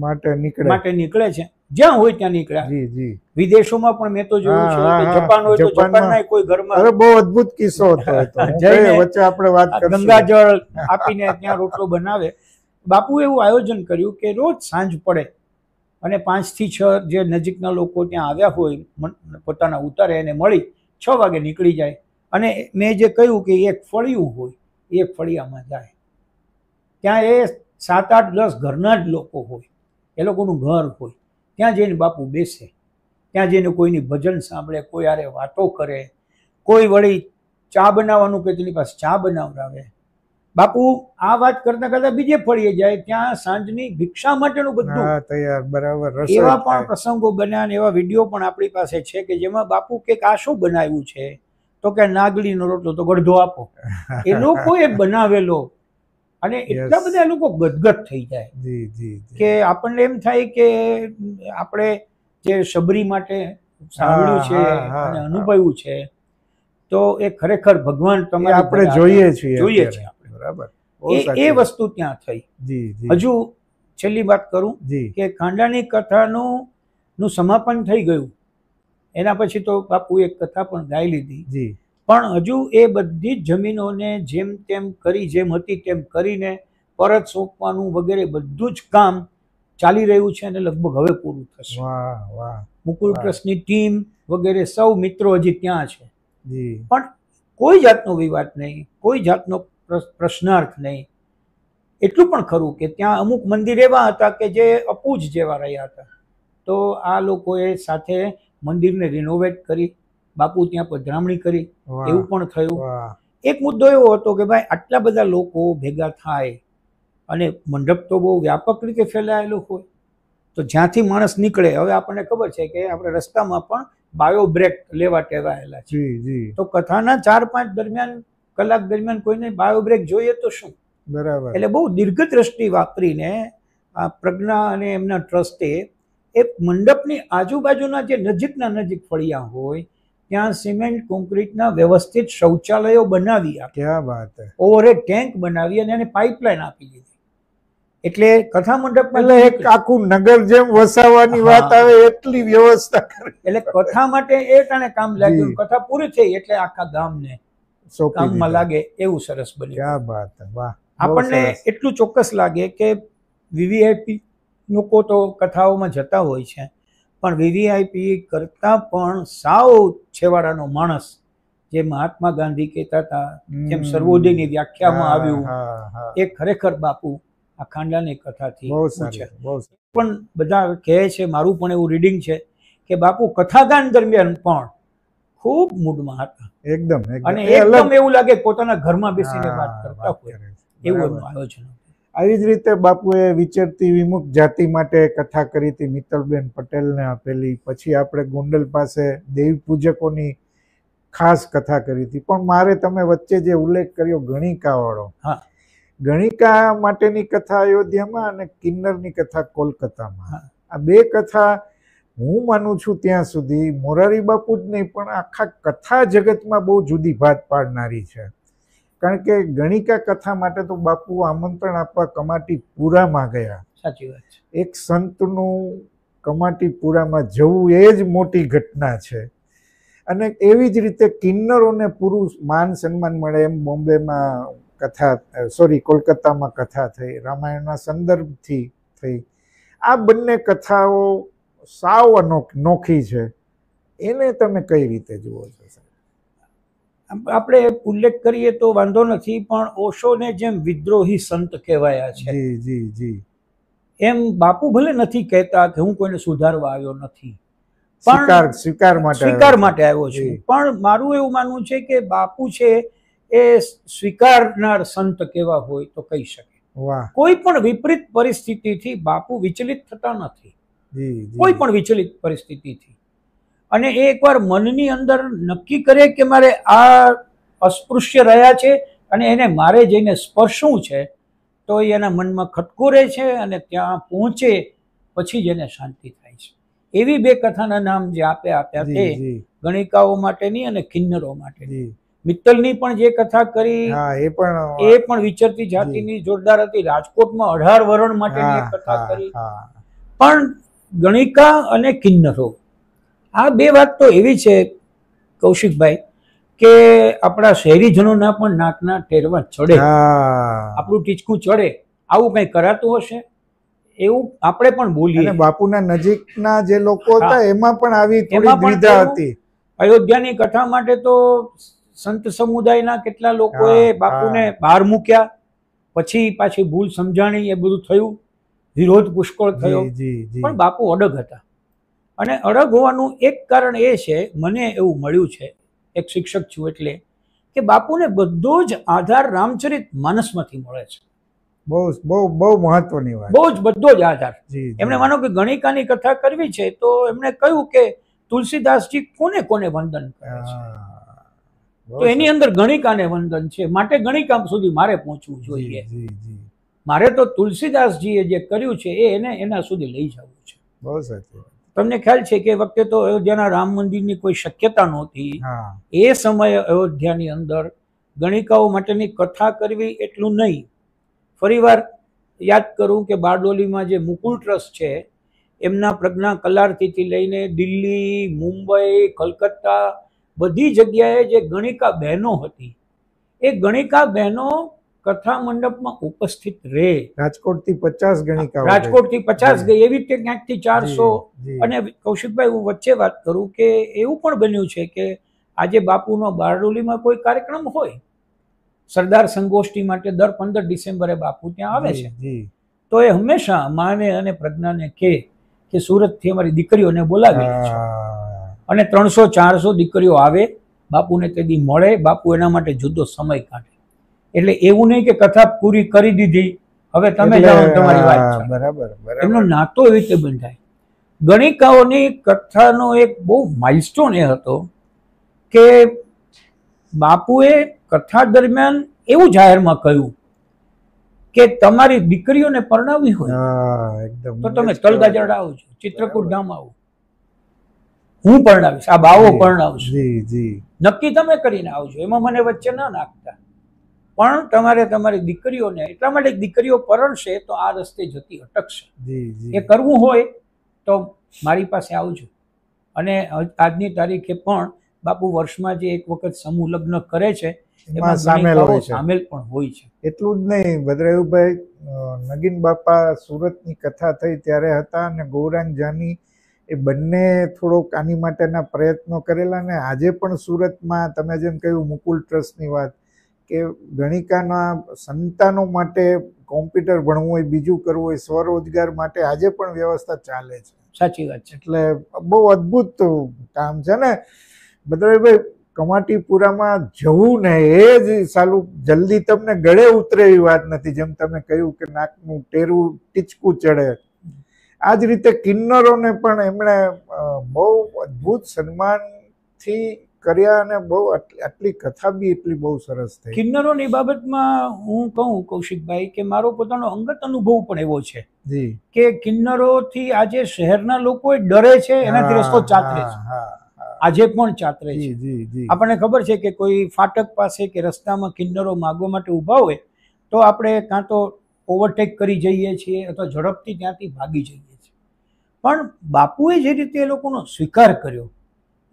માટે નીકળે માટે નીકળે છે જ્યાં હોય ત્યાં નીકળ્યા જી જી વિદેશોમાં પણ મેં તો જોયું છે કે જપાન હોય તો જપાનના કોઈ ઘરમાં અરે બહુ અદ્ભુત કિસ્સો હતો (laughs) જઈને વચ્ચે આપણે વાત કરી ગંગાજળ (laughs) આપીને ત્યાં રોટલો બનાવે બાપુ એવું આયોજન કર્યું કે રોજ સાંજ પડે અને પાંચથી છ જે નજીકના લોકો ત્યાં આવ્યા હોય પોતાના ઉતારે એને મળી છ વાગે નીકળી જાય અને મેં જે કહ્યું કે એક ફળિયું હોય એ ફળિયામાં જાય ત્યાં એ સાત આઠ દસ ઘરના જ લોકો હોય એ લોકોનું ઘર હોય ત્યાં જઈને બાપુ બેસે ત્યાં જઈને કોઈની ભજન સાંભળે કોઈ આરે વાતો કરે કોઈ વળી ચા બનાવવાનું કે તેની પાસે ચા બનાવડાવે બાપુ આ વાત કરતા કરતા બીજે ફળીએ જાય ત્યાં સાંજની ભિક્ષા માટેનું બધું તૈયાર બરાબર એવા પણ પ્રસંગો બન્યા એવા વિડીયો પણ આપણી પાસે છે કે જેમાં બાપુ કે આ શું બનાવ્યું છે તો કે નાગલીનો રોટલો તો ગડધો આપો એ (laughs) લોકોએ બનાવેલો અને એટલા બધા લોકો ગદગદ થઈ જાય કે આપણને એમ થાય કે આપણે જે શબરી માટે સાંભળ્યું છે અને અનુભવ્યું છે તો એ ખરેખર ભગવાન તમે આપણે જોઈએ છીએ જોઈએ છીએ બરાબર એ વસ્તુ ત્યાં થઈ હજુ છેલ્લી વાત કરું કે ખાંડાની કથાનું નું સમાપન થઈ ગયું એના પછી તો બાપુ એક કથા પણ ગાઈ લીધી જી પણ હજુ એ બધી જ જમીનોને જેમ તેમ કરી જેમ હતી તેમ કરીને પરત સોંપવાનું વગેરે બધું જ કામ ચાલી રહ્યું છે અને લગભગ હવે પૂરું થશે મુકુલ ટ્રસ્ટની ટીમ વગેરે સૌ મિત્રો હજી ત્યાં છે પણ કોઈ જાતનો વિવાદ નહીં કોઈ જાતનો પ્રશ્નાર્થ નહીં એટલું પણ ખરું કે ત્યાં અમુક મંદિર એવા હતા કે જે અપૂજ જેવા રહ્યા હતા તો આ લોકોએ સાથે મંદિરને રિનોવેટ કરી બાપુ ત્યાં પધરામણી કરી એવું પણ થયું એક મુદ્દો એવો હતો કે ભાઈ આટલા બધા લોકો ભેગા થાય અને મંડપ તો બહુ વ્યાપક રીતે ફેલાયેલો હોય તો જ્યાંથી માણસ નીકળે હવે આપણને ખબર છે કે આપણે રસ્તામાં પણ બાયો બ્રેક લેવા ટેવાયેલા છે તો કથાના ચાર પાંચ દરમિયાન કલાક દરમિયાન કોઈને બાયો બ્રેક જોઈએ તો શું બરાબર એટલે બહુ દીર્ઘદ્રષ્ટિ વાપરીને આ પ્રજ્ઞા અને એમના ટ્રસ્ટે એ મંડપની આજુબાજુના જે નજીકના નજીક ફળિયા હોય ત્યાં સિમેન્ટ કોન્ક્રીટના વ્યવસ્થિત શૌચાલયો બનાવી ક્યાં વાત ઓવરહેડ ટેન્ક બનાવી અને એને પાઇપલાઇન આપી દીધી એટલે કથા મંડપ એક આખું નગર જેમ વસાવવાની વાત આવે એટલી વ્યવસ્થા કરી એટલે કથા માટે એ કારણે કામ લાગ્યું કથા પૂરી થઈ એટલે આખા ગામને કામમાં લાગે એવું સરસ બન્યું ક્યાં વાત વાહ આપણને એટલું ચોક્કસ લાગે કે વીવીઆઈપી લોકો તો કથાઓમાં જતા હોય છે પણ વીવીઆઈપી કરતાં પણ સાવ છેવાડાનો માણસ જે મહાત્મા ગાંધી કહેતા હતા જેમ સર્વોદયની વ્યાખ્યામાં આવ્યું એ ખરેખર બાપુ આ ખાંડાની કથાથી પણ બધા કહે છે મારું પણ એવું રીડિંગ છે કે બાપુ કથાદાન દરમિયાન પણ ખૂબ મૂડમાં હતા એકદમ અને એકદમ એવું લાગે પોતાના ઘરમાં બેસીને વાત કરતા હોય એવું એમનું આયોજન આવી જ રીતે બાપુએ વિચરતી વિમુખ જાતિ માટે કથા કરી હતી મિત્તલબેન પટેલને આપેલી પછી આપણે ગોંડલ પાસે દેવી પૂજકોની ખાસ કથા કરી હતી પણ મારે તમે વચ્ચે જે ઉલ્લેખ કર્યો ગણિકાવાળો હા ગણિકા માટેની કથા અયોધ્યામાં અને કિન્નરની કથા કોલકાતામાં આ બે કથા હું માનું છું ત્યાં સુધી મોરારી બાપુ જ નહીં પણ આખા કથા જગતમાં બહુ જુદી ભાત પાડનારી છે કારણ કે ગણિકા કથા માટે તો બાપુ આમંત્રણ આપવા કમાટીપુરામાં ગયા સાચી વાત એક સંતનું કમાટીપુરામાં જવું એ જ મોટી ઘટના છે અને એવી જ રીતે કિન્નરોને પૂરું માન સન્માન મળે એમ બોમ્બેમાં કથા સોરી કોલકાતામાં કથા થઈ રામાયણના સંદર્ભથી થઈ આ બંને કથાઓ સાવ નોખી છે એને તમે કઈ રીતે જુઓ છો આપણે ઉલ્લેખ કરીએ તો વાંધો નથી પણ ઓશોને જેમ વિદ્રોહી સંત કહેવાયા છે એમ બાપુ ભલે નથી કહેતા કે હું કોઈને સુધારવા આવ્યો નથી પણ સ્વીકાર માટે સ્વીકાર માટે આવ્યો છું પણ મારું એવું માનવું છે કે બાપુ છે એ સ્વીકારનાર સંત કેવા હોય તો કહી શકે કોઈ પણ વિપરીત પરિસ્થિતિથી બાપુ વિચલિત થતા નથી કોઈ પણ વિચલિત પરિસ્થિતિથી અને એ એકવાર મનની અંદર નક્કી કરે કે મારે આ અસ્પૃશ્ય રહ્યા છે અને એને મારે જઈને સ્પર્શવું છે તો એ એના મનમાં ખટકો રહે છે અને ત્યાં પહોંચે પછી જ એને શાંતિ થાય છે એવી બે કથાના નામ જે આપે આપ્યા તે ગણિકાઓ માટેની અને કિન્નરો માટેની મિત્તલની પણ જે કથા કરી એ પણ એ પણ વિચરતી જાતિની જોરદાર હતી રાજકોટમાં અઢાર વરણ માટેની કથા કરી પણ ગણિકા અને કિન્નરો આ બે વાત તો એવી છે કૌશિકભાઈ કે આપણા શહેરીજનોના પણ નાકના ટેરવા ચડે આપણું ટીચકું ચડે આવું કઈ કરાતું હશે એવું આપણે પણ બોલીએ બાપુના નજીકના જે લોકો હતા એમાં પણ આવી થોડી દ્વિધા હતી અયોધ્યાની કથા માટે તો સંત સમુદાયના કેટલા લોકોએ બાપુને બહાર મૂક્યા પછી પાછી ભૂલ સમજાણી એ બધું થયું વિરોધ પુષ્કળ થયો પણ બાપુ અડગ હતા અને અડગ હોવાનું એક કારણ એ છે મને એવું મળ્યું છે એક શિક્ષક છું એટલે કે બાપુને બધો જ આધાર રામચરિત માનસમાંથી મળે છે બહુ બહુ બહુ મહત્વની વાત બહુ જ બધો જ આધાર એમણે માનો કે ગણિકાની કથા કરવી છે તો એમણે કહ્યું કે તુલસીદાસજી કોને કોને વંદન કરે છે તો એની અંદર ગણિકાને વંદન છે માટે ગણિકા સુધી મારે પહોંચવું જોઈએ મારે તો તુલસીદાસજીએ જે કર્યું છે એ એને એના સુધી લઈ જવું છે બહુ સાચું તમને ખ્યાલ છે કે વખતે તો અયોધ્યાના રામ મંદિરની કોઈ શક્યતા નહોતી એ સમયે અયોધ્યાની અંદર ગણિકાઓ માટેની કથા કરવી એટલું નહીં ફરીવાર યાદ કરું કે બારડોલીમાં જે મુકુલ ટ્રસ્ટ છે એમના પ્રજ્ઞા કલારથીથી લઈને દિલ્હી મુંબઈ કલકત્તા બધી જગ્યાએ જે ગણિકા બહેનો હતી એ ગણિકા બહેનો કથા મંડપમાં ઉપસ્થિત રહે રાજકોટથી પચાસ ગણી રાજકોટથી પચાસ ગઈ એવી રીતે ક્યાંકથી ચારસો અને કૌશિકભાઈ હું વચ્ચે વાત કરું કે એવું પણ બન્યું છે કે આજે બાપુનો બારડોલીમાં કોઈ કાર્યક્રમ હોય સરદાર સંગોષ્ઠી માટે દર પંદર ડિસેમ્બરે બાપુ ત્યાં આવે છે તો એ હંમેશા માને અને પ્રજ્ઞાને કે કે થી અમારી દીકરીઓને બોલાવી અને ત્રણસો ચારસો દીકરીઓ આવે બાપુને તે દી મળે બાપુ એના માટે જુદો સમય કાઢે એટલે એવું નહીં કે કથા પૂરી કરી દીધી હવે તમે જાણો તમારી વાત બરાબર એમનો નાતો એવી રીતે બંધાય ગણિકાઓની કથાનો એક બહુ માઇલસ્ટોન એ હતો કે બાપુએ કથા દરમિયાન એવું જાહેરમાં કહ્યું કે તમારી દીકરીઓને પરણાવી હોય તો તમે તલગાજર આવો છો ચિત્રકૂટ ગામ આવો હું પરણાવીશ આ બાવો પરણાવશું નક્કી તમે કરીને આવજો એમાં મને વચ્ચે ના નાખતા પણ તમારે તમારી દીકરીઓને એટલા માટે દીકરીઓ પરણશે તો આ રસ્તે જતી અટકશે એ કરવું હોય તો મારી પાસે આવજો અને આજની તારીખે પણ બાપુ વર્ષમાં જે એક વખત સમૂહ લગ્ન કરે છે એમાં સામેલ હોય છે સામેલ પણ હોય છે એટલું જ નહીં ભદ્રાયુભાઈ નગીન બાપા સુરતની કથા થઈ ત્યારે હતા અને ગૌરાંગ જાની એ બંને થોડોક કાની માટેના પ્રયત્નો કરેલા ને આજે પણ સુરતમાં તમે જેમ કહ્યું મુકુલ ટ્રસ્ટની વાત કે ગણિકાના સંતાનો માટે કોમ્પ્યુટર ભણવું હોય બીજું કરવું હોય સ્વરોજગાર માટે આજે પણ વ્યવસ્થા ચાલે છે સાચી વાત છે એટલે બહુ અદ્ભુત કામ છે ને બદલાભાઈ કમાટીપુરામાં જવું ને એ જ સાલું જલ્દી તમને ગળે ઉતરે એવી વાત નથી જેમ તમે કહ્યું કે નાકનું ટેરું ટીચકું ચડે આ જ રીતે કિન્નરોને પણ એમણે બહુ અદ્ભુત સન્માનથી કર્યા અને બહુ આટલી કથા બી એટલી બહુ સરસ થઈ કિન્નરોની બાબતમાં હું કહું કૌશિકભાઈ કે મારો પોતાનો અંગત અનુભવ પણ એવો છે જી કે કિન્નરોથી આજે શહેરના લોકો ડરે છે એનાથી રસ્તો ચાતરે છે આજે પણ ચાતરે છે આપણને ખબર છે કે કોઈ ફાટક પાસે કે રસ્તામાં કિન્નરો માગવા માટે ઊભા હોય તો આપણે કાં તો ઓવરટેક કરી જઈએ છીએ અથવા ઝડપથી ત્યાંથી ભાગી જઈએ છીએ પણ બાપુએ જે રીતે એ લોકોનો સ્વીકાર કર્યો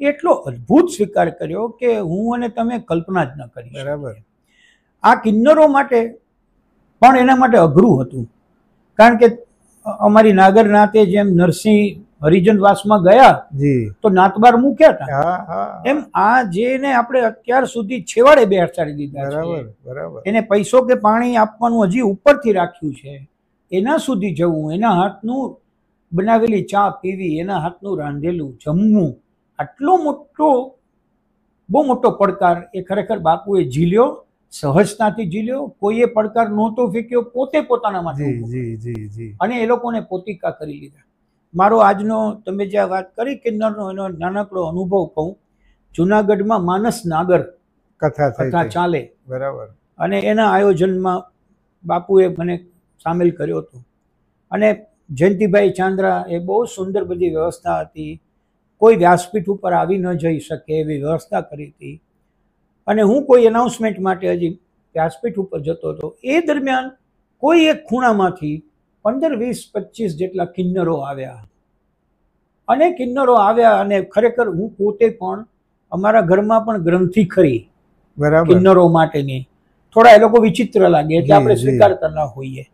એટલો અદ્ભુત સ્વીકાર કર્યો કે હું અને તમે કલ્પના જ ન કરી બરાબર આ કિન્નરો માટે પણ એના માટે અઘરું હતું કારણ કે અમારી નાગર નાતે જેમ નરસિંહ હરિજન વાસમાં ગયા તો નાતબાર મૂક્યા હતા એમ આ જેને આપણે અત્યાર સુધી છેવાડે બેસાડી દીધા બરાબર બરાબર એને પૈસો કે પાણી આપવાનું હજી ઉપરથી રાખ્યું છે એના સુધી જવું એના હાથનું બનાવેલી ચા પીવી એના હાથનું રાંધેલું જમવું આટલો મોટો બહુ મોટો પડકાર એ ખરેખર બાપુએ ઝીલ્યો સહજતાથી ઝીલ્યો કોઈએ પડકાર નહોતો ફેંક્યો પોતે પોતાનામાં અને એ લોકોને પોતિકા કરી લીધા મારો આજનો તમે જે વાત કરી કિન્નરનો એનો નાનકડો અનુભવ કહું જુનાગઢમાં માનસ નાગર કથા કથા ચાલે બરાબર અને એના આયોજનમાં બાપુએ મને સામેલ કર્યો હતો અને જયંતિભાઈ ચાંદ્રા એ બહુ સુંદર બધી વ્યવસ્થા હતી કોઈ વ્યાસપીઠ ઉપર આવી ન જઈ શકે એવી વ્યવસ્થા કરી હતી અને હું કોઈ એનાઉન્સમેન્ટ માટે હજી વ્યાસપીઠ ઉપર જતો હતો એ દરમિયાન કોઈ એક ખૂણામાંથી પંદર વીસ પચીસ જેટલા કિન્નરો આવ્યા અને કિન્નરો આવ્યા અને ખરેખર હું પોતે પણ અમારા ઘરમાં પણ ગ્રંથિ ખરી બરાબર કિન્નરો માટેની થોડા એ લોકો વિચિત્ર લાગે એટલે આપણે સ્વીકારતા ના હોઈએ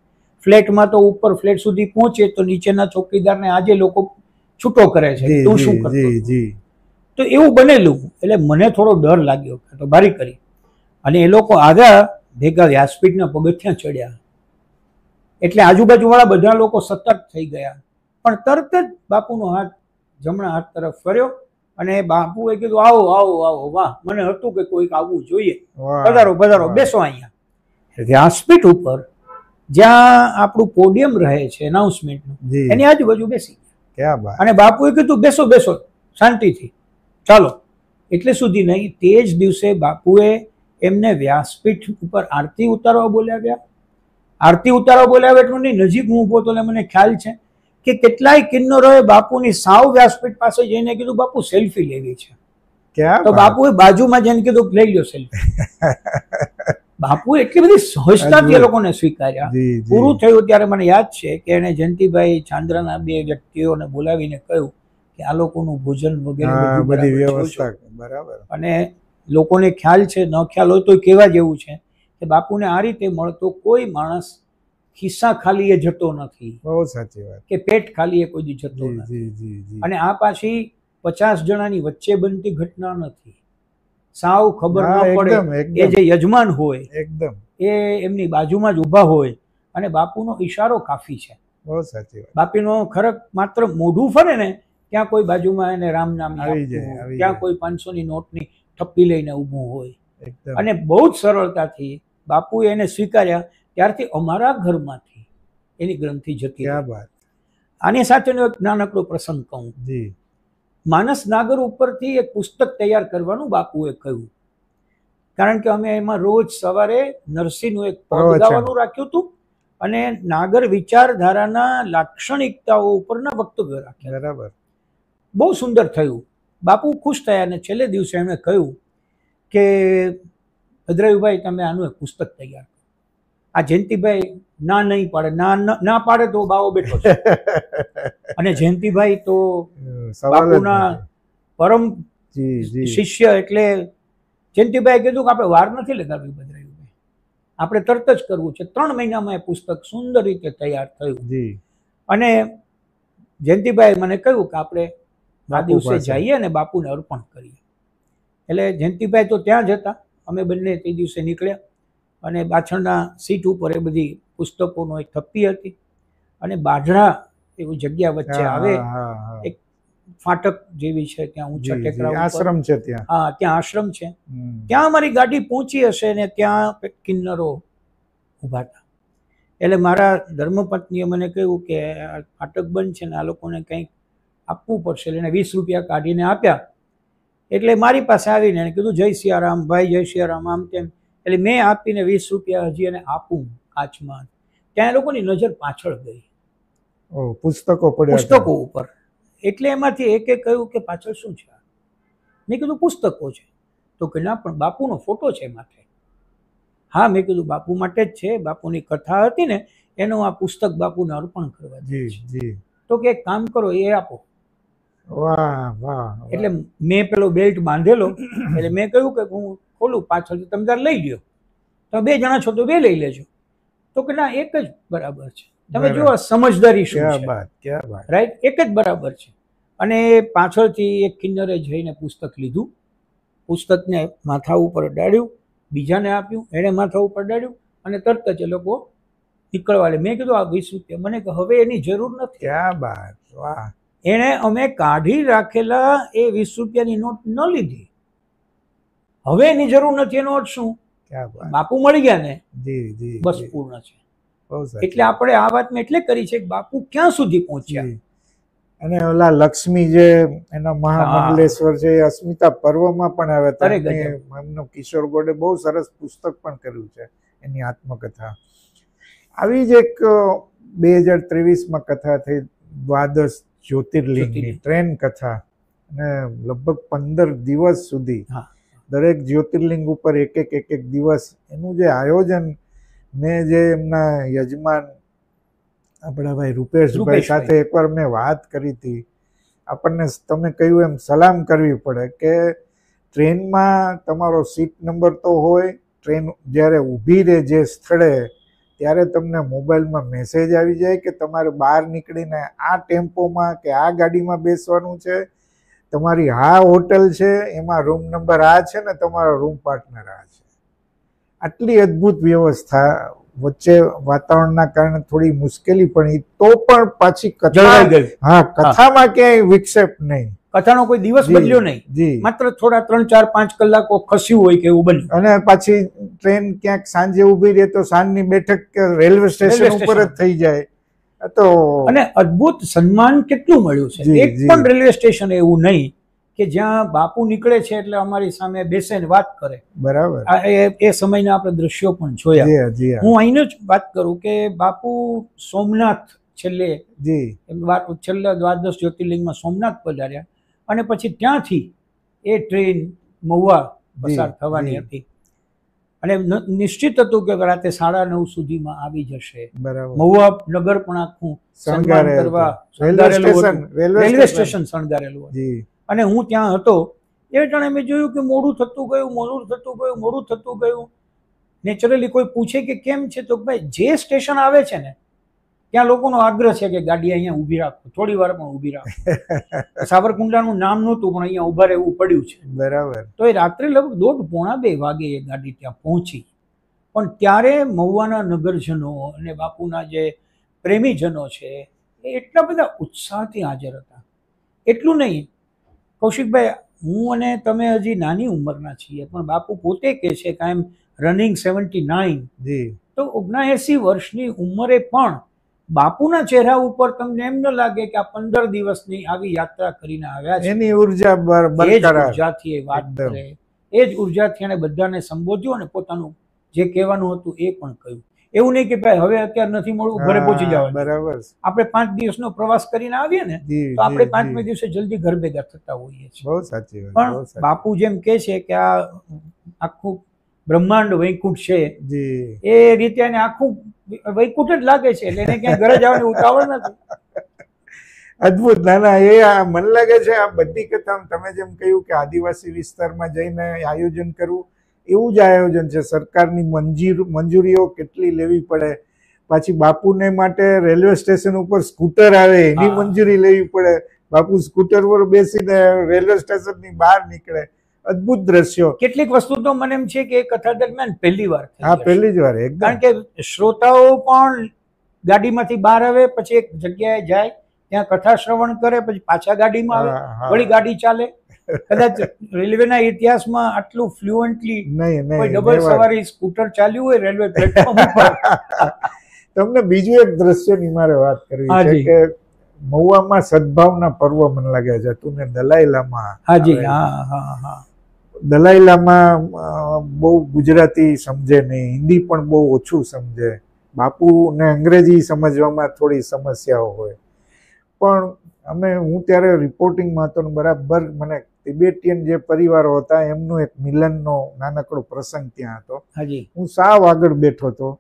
ફ્લેટમાં તો ઉપર ફ્લેટ સુધી પહોંચે તો નીચેના ચોકીદારને આજે લોકો છૂટો કરે છે તું શું જી તો એવું બનેલું એટલે મને થોડો ડર લાગ્યો તો બારી કરી અને એ લોકો આગા ભેગા વ્યાસપીઠના પગથિયા ચડ્યા એટલે આજુબાજુવાળા બધા લોકો સતર્ક થઈ ગયા પણ તરત જ બાપુનો હાથ જમણા હાથ તરફ ફર્યો અને બાપુએ કીધું આવો આવો આવો વાહ મને હતું કે કોઈક આવવું જોઈએ પધારો પધારો બેસો અહીંયા વ્યાસપીઠ ઉપર જ્યાં આપણું પોડિયમ રહે છે એનાઉન્સમેન્ટનું એની આજુબાજુ બેસી ગયા અને બાપુએ કીધું બેસો બેસો શાંતિથી ચાલો એટલે સુધી નહીં તે જ દિવસે બાપુએ એમને વ્યાસપીઠ ઉપર આરતી ઉતારવા બોલાવ્યા આરતી ઉતારવા બોલાવ્યા એટલું નહીં નજીક હું ઉભો તો મને ખ્યાલ છે કે કેટલાય કિન્નરોએ બાપુની સાવ વ્યાસપીઠ પાસે જઈને કીધું બાપુ સેલ્ફી લેવી છે તો બાપુએ બાજુમાં જઈને કીધું લઈ લ્યો સેલ્ફી (laughs) બાપુ એટલી બધી સહજતાથી એ લોકોને સ્વીકાર્યા પૂરું થયું ત્યારે મને યાદ છે કે એને જયંતિભાઈ ચાંદ્રના બે વ્યક્તિઓને બોલાવીને કહ્યું કે આ લોકોનું ભોજન વગેરે બધી વ્યવસ્થા બરાબર અને લોકોને ખ્યાલ છે ન ખ્યાલ હોય તો કેવા જેવું છે કે બાપુને આ રીતે મળતો કોઈ માણસ ખિસ્સા ખાલી એ જતો નથી બહુ સાચી વાત કે પેટ ખાલી એ કોઈ જતો નથી અને આ પાછી પચાસ જણાની વચ્ચે બનતી ઘટના નથી સાવ ખબર ન પડે એ જે યજમાન હોય એકદમ એ એમની બાજુમાં જ ઊભા હોય અને બાપુનો ઈશારો કાફી છે બહુ સાચી વાત બાપીનો ખરેખ માત્ર મોઢું ફરે ને ત્યાં કોઈ બાજુમાં એને રામ નામ આવી જાય ત્યાં કોઈ પાંચસો ની નોટની ઠપ્પી લઈને ઊભું હોય અને બહુ જ સરળતાથી બાપુ એને સ્વીકાર્યા ત્યારથી અમારા ઘરમાંથી એની ગ્રંથિ જતી આની સાથેનો એક નાનકડો પ્રસંગ કહું જી માનસ નાગર ઉપરથી એક પુસ્તક તૈયાર કરવાનું બાપુએ કહ્યું કારણ કે અમે એમાં રોજ સવારે નરસિંહનું એક પદ રાખ્યું હતું અને નાગર વિચારધારાના લાક્ષણિકતાઓ ઉપરના વક્તવ્ય રાખ્યા બરાબર બહુ સુંદર થયું બાપુ ખુશ થયા અને છેલ્લે દિવસે એમણે કહ્યું કે ભદ્રાયુભાઈ તમે આનું એક પુસ્તક તૈયાર કરો આ જયંતિભાઈ ના નહીં પાડે ના ના પાડે તો બાવો બેઠો છે (laughs) અને જયંતિભાઈ તો બાપુના પરમ શિષ્ય એટલે જયંતિભાઈ કીધું કે આપણે વાર નથી લગાવી બદરાયું આપણે તરત જ કરવું છે ત્રણ મહિનામાં એ પુસ્તક સુંદર રીતે તૈયાર થયું અને જયંતિભાઈ મને કહ્યું કે આપણે આ દિવસે જઈએ અને બાપુને અર્પણ કરીએ એટલે જયંતિભાઈ તો ત્યાં જ હતા અમે બંને તે દિવસે નીકળ્યા અને પાછળના સીટ ઉપર એ બધી પુસ્તકોનો એક થપ્પી હતી અને બાઢડા એવું જગ્યા વચ્ચે આવે એક ફાટક જેવી છે ત્યાં ઊંચા ટેકરા આશ્રમ છે ત્યાં હા ત્યાં આશ્રમ છે ત્યાં મારી ગાડી પહોંચી હશે ને ત્યાં કિન્નરો ઊભા હતા એટલે મારા ધર્મપત્નીએ મને કહ્યું કે ફાટક બંધ છે ને આ લોકોને કંઈક આપવું પડશે એટલે વીસ રૂપિયા કાઢીને આપ્યા એટલે મારી પાસે આવીને એને કીધું જય સિયારામ ભાઈ જય સિયારામ આમ તેમ એટલે મેં આપીને વીસ રૂપિયા હજી એને આપું કાચમાં ત્યાં લોકોની નજર પાછળ ગઈ પુસ્તકો પુસ્તકો ઉપર એટલે એમાંથી એકે કહ્યું કે પાછળ શું છે મેં કીધું પુસ્તકો છે તો કે ના પણ બાપુનો ફોટો છે માથે હા મેં કીધું બાપુ માટે જ છે બાપુની કથા હતી ને એનું આ પુસ્તક બાપુને અર્પણ કરવા જી તો કે એક કામ કરો એ આપો વાહ વાહ એટલે મેં પેલો બેલ્ટ બાંધેલો એટલે મેં કહ્યું કે હું ખોલું પાછળ તમે તાર લઈ લ્યો તો બે જણા છો તો બે લઈ લેજો તો કે ના એક જ બરાબર છે તમે જુઓ સમજદારી શું છે રાઈટ એક જ બરાબર છે અને પાછળથી એક કિન્નરે જઈને પુસ્તક લીધું પુસ્તકને માથા ઉપર ડાળ્યું બીજાને આપ્યું એણે માથા ઉપર ડાળ્યું અને તરત જ એ લોકો નીકળવા લે મેં કીધું આ વીસ રૂપિયા મને કે હવે એની જરૂર નથી ક્યાં વાત વાહ એણે અમે કાઢી રાખેલા એ વીસ રૂપિયાની નોટ ન લીધી હવે એની જરૂર નથી એનો અર્થ શું બાપુ મળી ગયા ને બસ પૂર્ણ છે એટલે આપણે આ વાતને એટલે કરી છે કે બાપુ ક્યાં સુધી પહોંચ્યા અને ઓલા લક્ષ્મી જે એના મહામંડલેશ્વર છે એ અસ્મિતા પર્વમાં પણ આવે હતા એમનો કિશોર ગોડે બહુ સરસ પુસ્તક પણ કર્યું છે એની આત્મકથા આવી જ એક બે હજાર ત્રેવીસમાં કથા થઈ દ્વાદશ જ્યોતિર્લિંગની ટ્રેન કથા અને લગભગ પંદર દિવસ સુધી દરેક જ્યોતિર્લિંગ ઉપર એક એક એક એક દિવસ એનું જે આયોજન મેં જે એમના યજમાન આપણા ભાઈ રૂપેશભાઈ સાથે એકવાર મેં વાત કરી હતી આપણને તમે કહ્યું એમ સલામ કરવી પડે કે ટ્રેનમાં તમારો સીટ નંબર તો હોય ટ્રેન જ્યારે ઊભી રહે જે સ્થળે ત્યારે તમને મોબાઈલમાં મેસેજ આવી જાય કે તમારે બહાર નીકળીને આ ટેમ્પોમાં કે આ ગાડીમાં બેસવાનું છે તમારી આ હોટલ છે એમાં રૂમ નંબર આ છે ને તમારો રૂમ પાર્ટનર આ છે આટલી અદ્ભુત વ્યવસ્થા વચ્ચે વાતાવરણના કારણે થોડી મુશ્કેલી પડી તો પણ પાછી કથા હા કથામાં ક્યાંય વિક્ષેપ નહીં કથાનો કોઈ દિવસ બદલ્યો નહીં જી માત્ર થોડા ત્રણ ચાર પાંચ કલાકો ખસ્યું હોય કે એવું બન્યું અને પાછી ટ્રેન ક્યાંક સાંજે ઉભી રહે તો સાંજની બેઠક રેલવે સ્ટેશન ઉપર જ થઈ જાય તો અને અદ્ભુત સન્માન કેટલું મળ્યું છે એક પણ રેલવે સ્ટેશન એવું નહીં કે જ્યાં બાપુ નીકળે છે એટલે અમારી સામે બેસે ને વાત કરે બરાબર એ સમયના આપણે દ્રશ્યો પણ જોયા હું અહીંનો જ વાત કરું કે બાપુ સોમનાથ છેલ્લે જી છેલ્લા દ્વાદશ જ્યોતિર્લિંગમાં સોમનાથ પધાર્યા અને પછી ત્યાંથી એ ટ્રેન મહુવા પસાર થવાની હતી અને નિશ્ચિત હતું કે રાતે સાડા નવ સુધીમાં આવી જશે મહુવા નગર પણ આખું રેલવે સ્ટેશન શણગારેલું અને હું ત્યાં હતો એ ટાણે મેં જોયું કે મોડું થતું ગયું મોડું થતું ગયું મોડું થતું ગયું નેચરલી કોઈ પૂછે કે કેમ છે તો ભાઈ જે સ્ટેશન આવે છે ને ત્યાં લોકોનો આગ્રહ છે કે ગાડી અહીંયા ઊભી રાખો થોડી વાર પણ ઊભી રાખો (laughs) સાવરકુંડલાનું નામ નહોતું પણ અહીંયા ઉભા રહેવું પડ્યું છે બરાબર તો એ રાત્રે લગભગ દોઢ પોણા બે વાગે એ ગાડી ત્યાં પહોંચી પણ ત્યારે મહુવાના નગરજનો અને બાપુના જે પ્રેમીજનો છે એ એટલા બધા ઉત્સાહથી હાજર હતા એટલું નહીં કૌશિકભાઈ હું અને તમે હજી નાની ઉંમરના છીએ પણ બાપુ પોતે કહે છે કે I am running seventy nine તો ઓગણાએંસી વર્ષની ઉંમરે પણ બાપુના ચહેરા ઉપર તમને એમ ન લાગે કે આ પંદર દિવસની આવી યાત્રા કરીને આવ્યા છે એની ઉર્જા ઉર્જાથી એ વાત કરે એ જ ઉર્જાથી એને બધાને સંબોધ્યો અને પોતાનું જે કહેવાનું હતું એ પણ કહ્યું એવું નહીં કે ભાઈ હવે અત્યારે નથી મળવું ઘરે પહોંચી જવા બરાબર આપણે પાંચ દિવસનો પ્રવાસ કરીને આવીએ ને તો આપણે પાંચમે દિવસે જલ્દી ઘર ભેગા થતા હોઈએ છીએ પણ બાપુ જેમ કે છે કે આ આખું બ્રહ્માંડ વૈકુંઠ છે એ રીતે એને આખું વૈકુંઠ જ લાગે છે એટલે એને ક્યાંય ઘરે જવાની ઉતાવળ નથી અદ્ભુત ના ના એ આ મને લાગે છે આ બધી કથા તમે જેમ કહ્યું કે આદિવાસી વિસ્તારમાં જઈને આયોજન કરવું એવું જ આયોજન છે સરકારની મંજૂર મંજૂરીઓ કેટલી લેવી પડે પાછી બાપુને માટે રેલવે સ્ટેશન ઉપર સ્કૂટર આવે એની મંજૂરી લેવી પડે બાપુ સ્કૂટર પર બેસીને રેલવે સ્ટેશનની બહાર નીકળે અદભુત દ્રશ્યો કેટલીક વસ્તુ તો મને એમ છે કે કથા દરમિયાન પહેલી વાર હા પહેલી જ વાર કારણ કે શ્રોતાઓ પણ ગાડીમાંથી બહાર આવે પછી એક જગ્યાએ જાય ત્યાં કથા શ્રવણ કરે પછી પાછા ગાડીમાં આવે વળી ગાડી ચાલે કદાચ રેલવેના ઇતિહાસમાં આટલું ફ્લુઅન્ટલી (laughs) નહીં કોઈ ડબલ સવારી સ્કૂટર ચાલ્યું હોય રેલવે પ્લેટફોર્મ પર (laughs) તમને બીજું એક દ્રશ્યની મારે વાત કરવી છે કે મહુવામાં સદભાવના પર્વ મને લાગે છે તું ને દલાઈલામાં હાજી હા હા હા દલાઈ લામા બહુ ગુજરાતી સમજે નહીં હિન્દી પણ બહુ ઓછું સમજે બાપુને અંગ્રેજી સમજવામાં થોડી સમસ્યાઓ હોય પણ અમે હું ત્યારે રિપોર્ટિંગમાં હતો બરાબર મને તિબેટિયન જે પરિવારો હતા એમનું એક મિલનનો નાનકડો પ્રસંગ ત્યાં હતો હાજી હું સાવ આગળ બેઠો હતો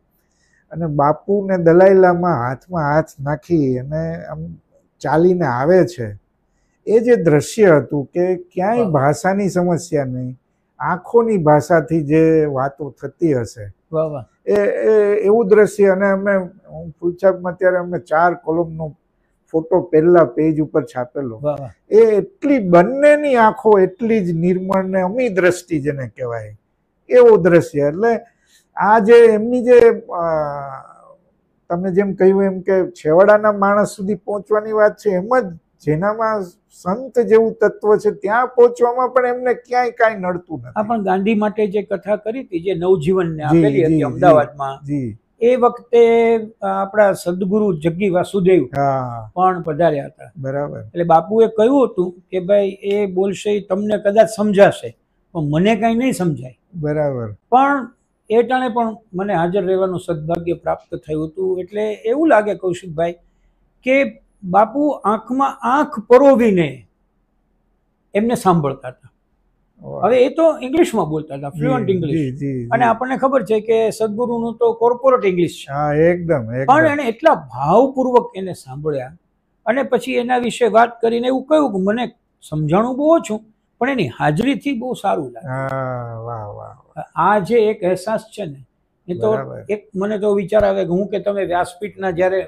અને બાપુને દલાઈલામાં હાથમાં હાથ નાખી અને આમ ચાલીને આવે છે એ જે દ્રશ્ય હતું કે ક્યાંય ભાષાની સમસ્યા નહીં આંખોની ભાષાથી જે વાતો થતી હશે એ એવું દ્રશ્ય અને અમે હું ફૂલછાપમાં ત્યારે અમે ચાર કોલમનો ફોટો પહેલા પેજ ઉપર છાપેલો એ એટલી બંનેની આંખો એટલી જ નિર્મળ ને અમી દ્રષ્ટિ જેને કહેવાય એવું દ્રશ્ય એટલે આ જે એમની જે તમે જેમ કહ્યું એમ કે છેવાડાના માણસ સુધી પહોંચવાની વાત છે એમ જ જેનામાં સંત જેવું તત્વ છે ત્યાં પહોંચવામાં પણ એમને ક્યાંય કાંઈ નડતું નથી પણ ગાંધી માટે જે કથા કરી હતી જે નવજીવનને આપેલી હતી અમદાવાદમાં એ વખતે આપણા સદગુરુ જગ્ગી વાસુદેવ પણ પધાર્યા હતા બરાબર એટલે બાપુએ કહ્યું હતું કે ભાઈ એ બોલશે તમને કદાચ સમજાશે પણ મને કાંઈ નહીં સમજાય બરાબર પણ એ ટાણે પણ મને હાજર રહેવાનું સદભાગ્ય પ્રાપ્ત થયું હતું એટલે એવું લાગે કૌશિકભાઈ કે બાપુ આંખમાં આંખ પરોવીને એમને સાંભળતા હતા હવે એ તો ઇંગ્લિશમાં બોલતા હતા ફ્લુઅન્ટ ઇંગ્લિશ અને આપણને ખબર છે કે સદગુરુનું તો કોર્પોરેટ ઇંગ્લિશ છે હા એકદમ પણ એણે એટલા ભાવપૂર્વક એને સાંભળ્યા અને પછી એના વિશે વાત કરીને એવું કહ્યું કે મને સમજાણું બહુ ઓછું પણ એની હાજરીથી બહુ સારું લાગે વાહ વાહ આ જે એક અહેસાસ છે ને એ તો એક મને તો વિચાર આવે કે હું કે તમે વ્યાસપીઠના જ્યારે